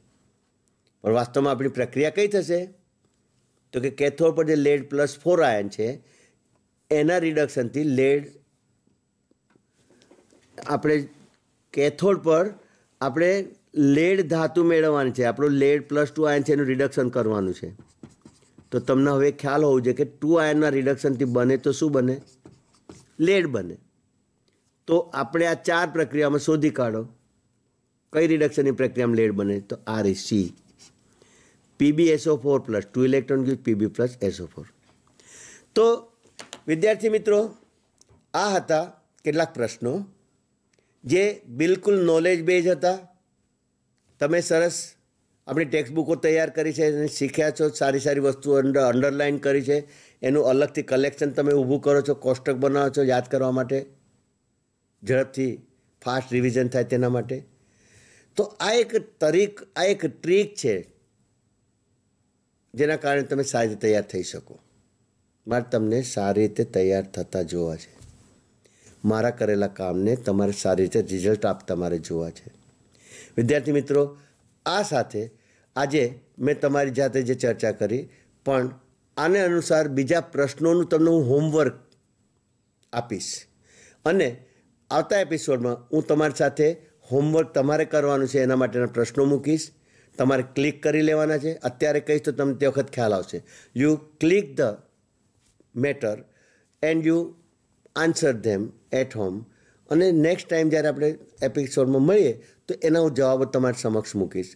પણ વાસ્તવમાં આપણી પ્રક્રિયા કઈ થશે તો કે કેથોડ પર જે લેડ પ્લસ ફોર આયન છે એના રિડક્શનથી લેડ આપણે કેથોડ પર આપણે લેડ ધાતુ મેળવવાની છે આપણું લેડ પ્લસ ટુ આયન છે એનું રિડક્શન કરવાનું છે તો તમને હવે ખ્યાલ હોવો જોઈએ કે ટુ આયનના રિડક્શનથી બને તો શું બને લેડ બને તો આપણે આ ચાર પ્રક્રિયામાં શોધી કાઢો કઈ રિડક્શનની પ્રક્રિયામાં લેડ બને તો R E C PB SO four plus two electron gives PB plus SO four તો વિદ્યાર્થી મિત્રો આ હતા કેટલાક પ્રશ્નો જે બિલકુલ નોલેજ બેઝ હતા તમે સરસ આપણી ટેક્સ્ટબુકો તૈયાર કરી છે અને શીખ્યા છો સારી સારી વસ્તુઓ અંડરલાઇન કરી છે એનું અલગથી કલેક્શન તમે ઊભું કરો છો કોષ્ટક બનાવો છો યાદ કરવા માટે ઝડપથી ફાસ્ટ રિવિઝન થાય તેના માટે તો આ એક તરીક આ એક ટ્રીક છે જેના કારણે તમે સારી રીતે તૈયાર થઈ શકો મારે તમને સારી રીતે તૈયાર થતાં જોવા છે મારા કરેલા કામને તમારે સારી રીતે રિઝલ્ટ આપતા મારે જોવા છે વિદ્યાર્થી મિત્રો આ સાથે આજે મેં તમારી જાતે જે ચર્ચા કરી પણ આને અનુસાર બીજા પ્રશ્નોનું તમને હું હોમવર્ક આપીશ અને આવતા એપિસોડમાં હું તમારી સાથે હોમવર્ક તમારે કરવાનું છે એના માટેના પ્રશ્નો મૂકીશ તમારે ક્લિક કરી લેવાના છે અત્યારે કહીશ તો તમને તે વખત ખ્યાલ આવશે you click the matter and you answer them at home અને નેક્સ્ટ ટાઈમ જ્યારે આપણે એપિસોડમાં મળીએ તો એના હું જવાબો તમારી સમક્ષ મૂકીશ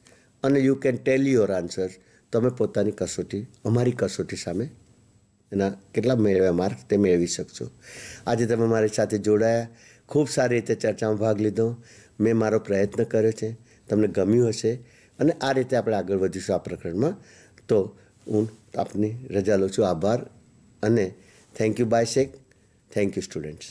અને you can tell your answer તમે પોતાની કસોટી અમારી કસોટી સામે એના કેટલા મેળવ્યા માર્ક તે મેળવી શકશો આજે તમે મારી સાથે જોડાયા ખૂબ સારી રીતે ચર્ચામાં ભાગ લીધો મેં મારો પ્રયત્ન કર્યો છે તમને ગમ્યું હશે અને આ રીતે આપણે આગળ વધીશું આ પ્રકરણમાં તો હું આપની રજા લઉં છું આભાર અને thank you bye Shaikh thank you students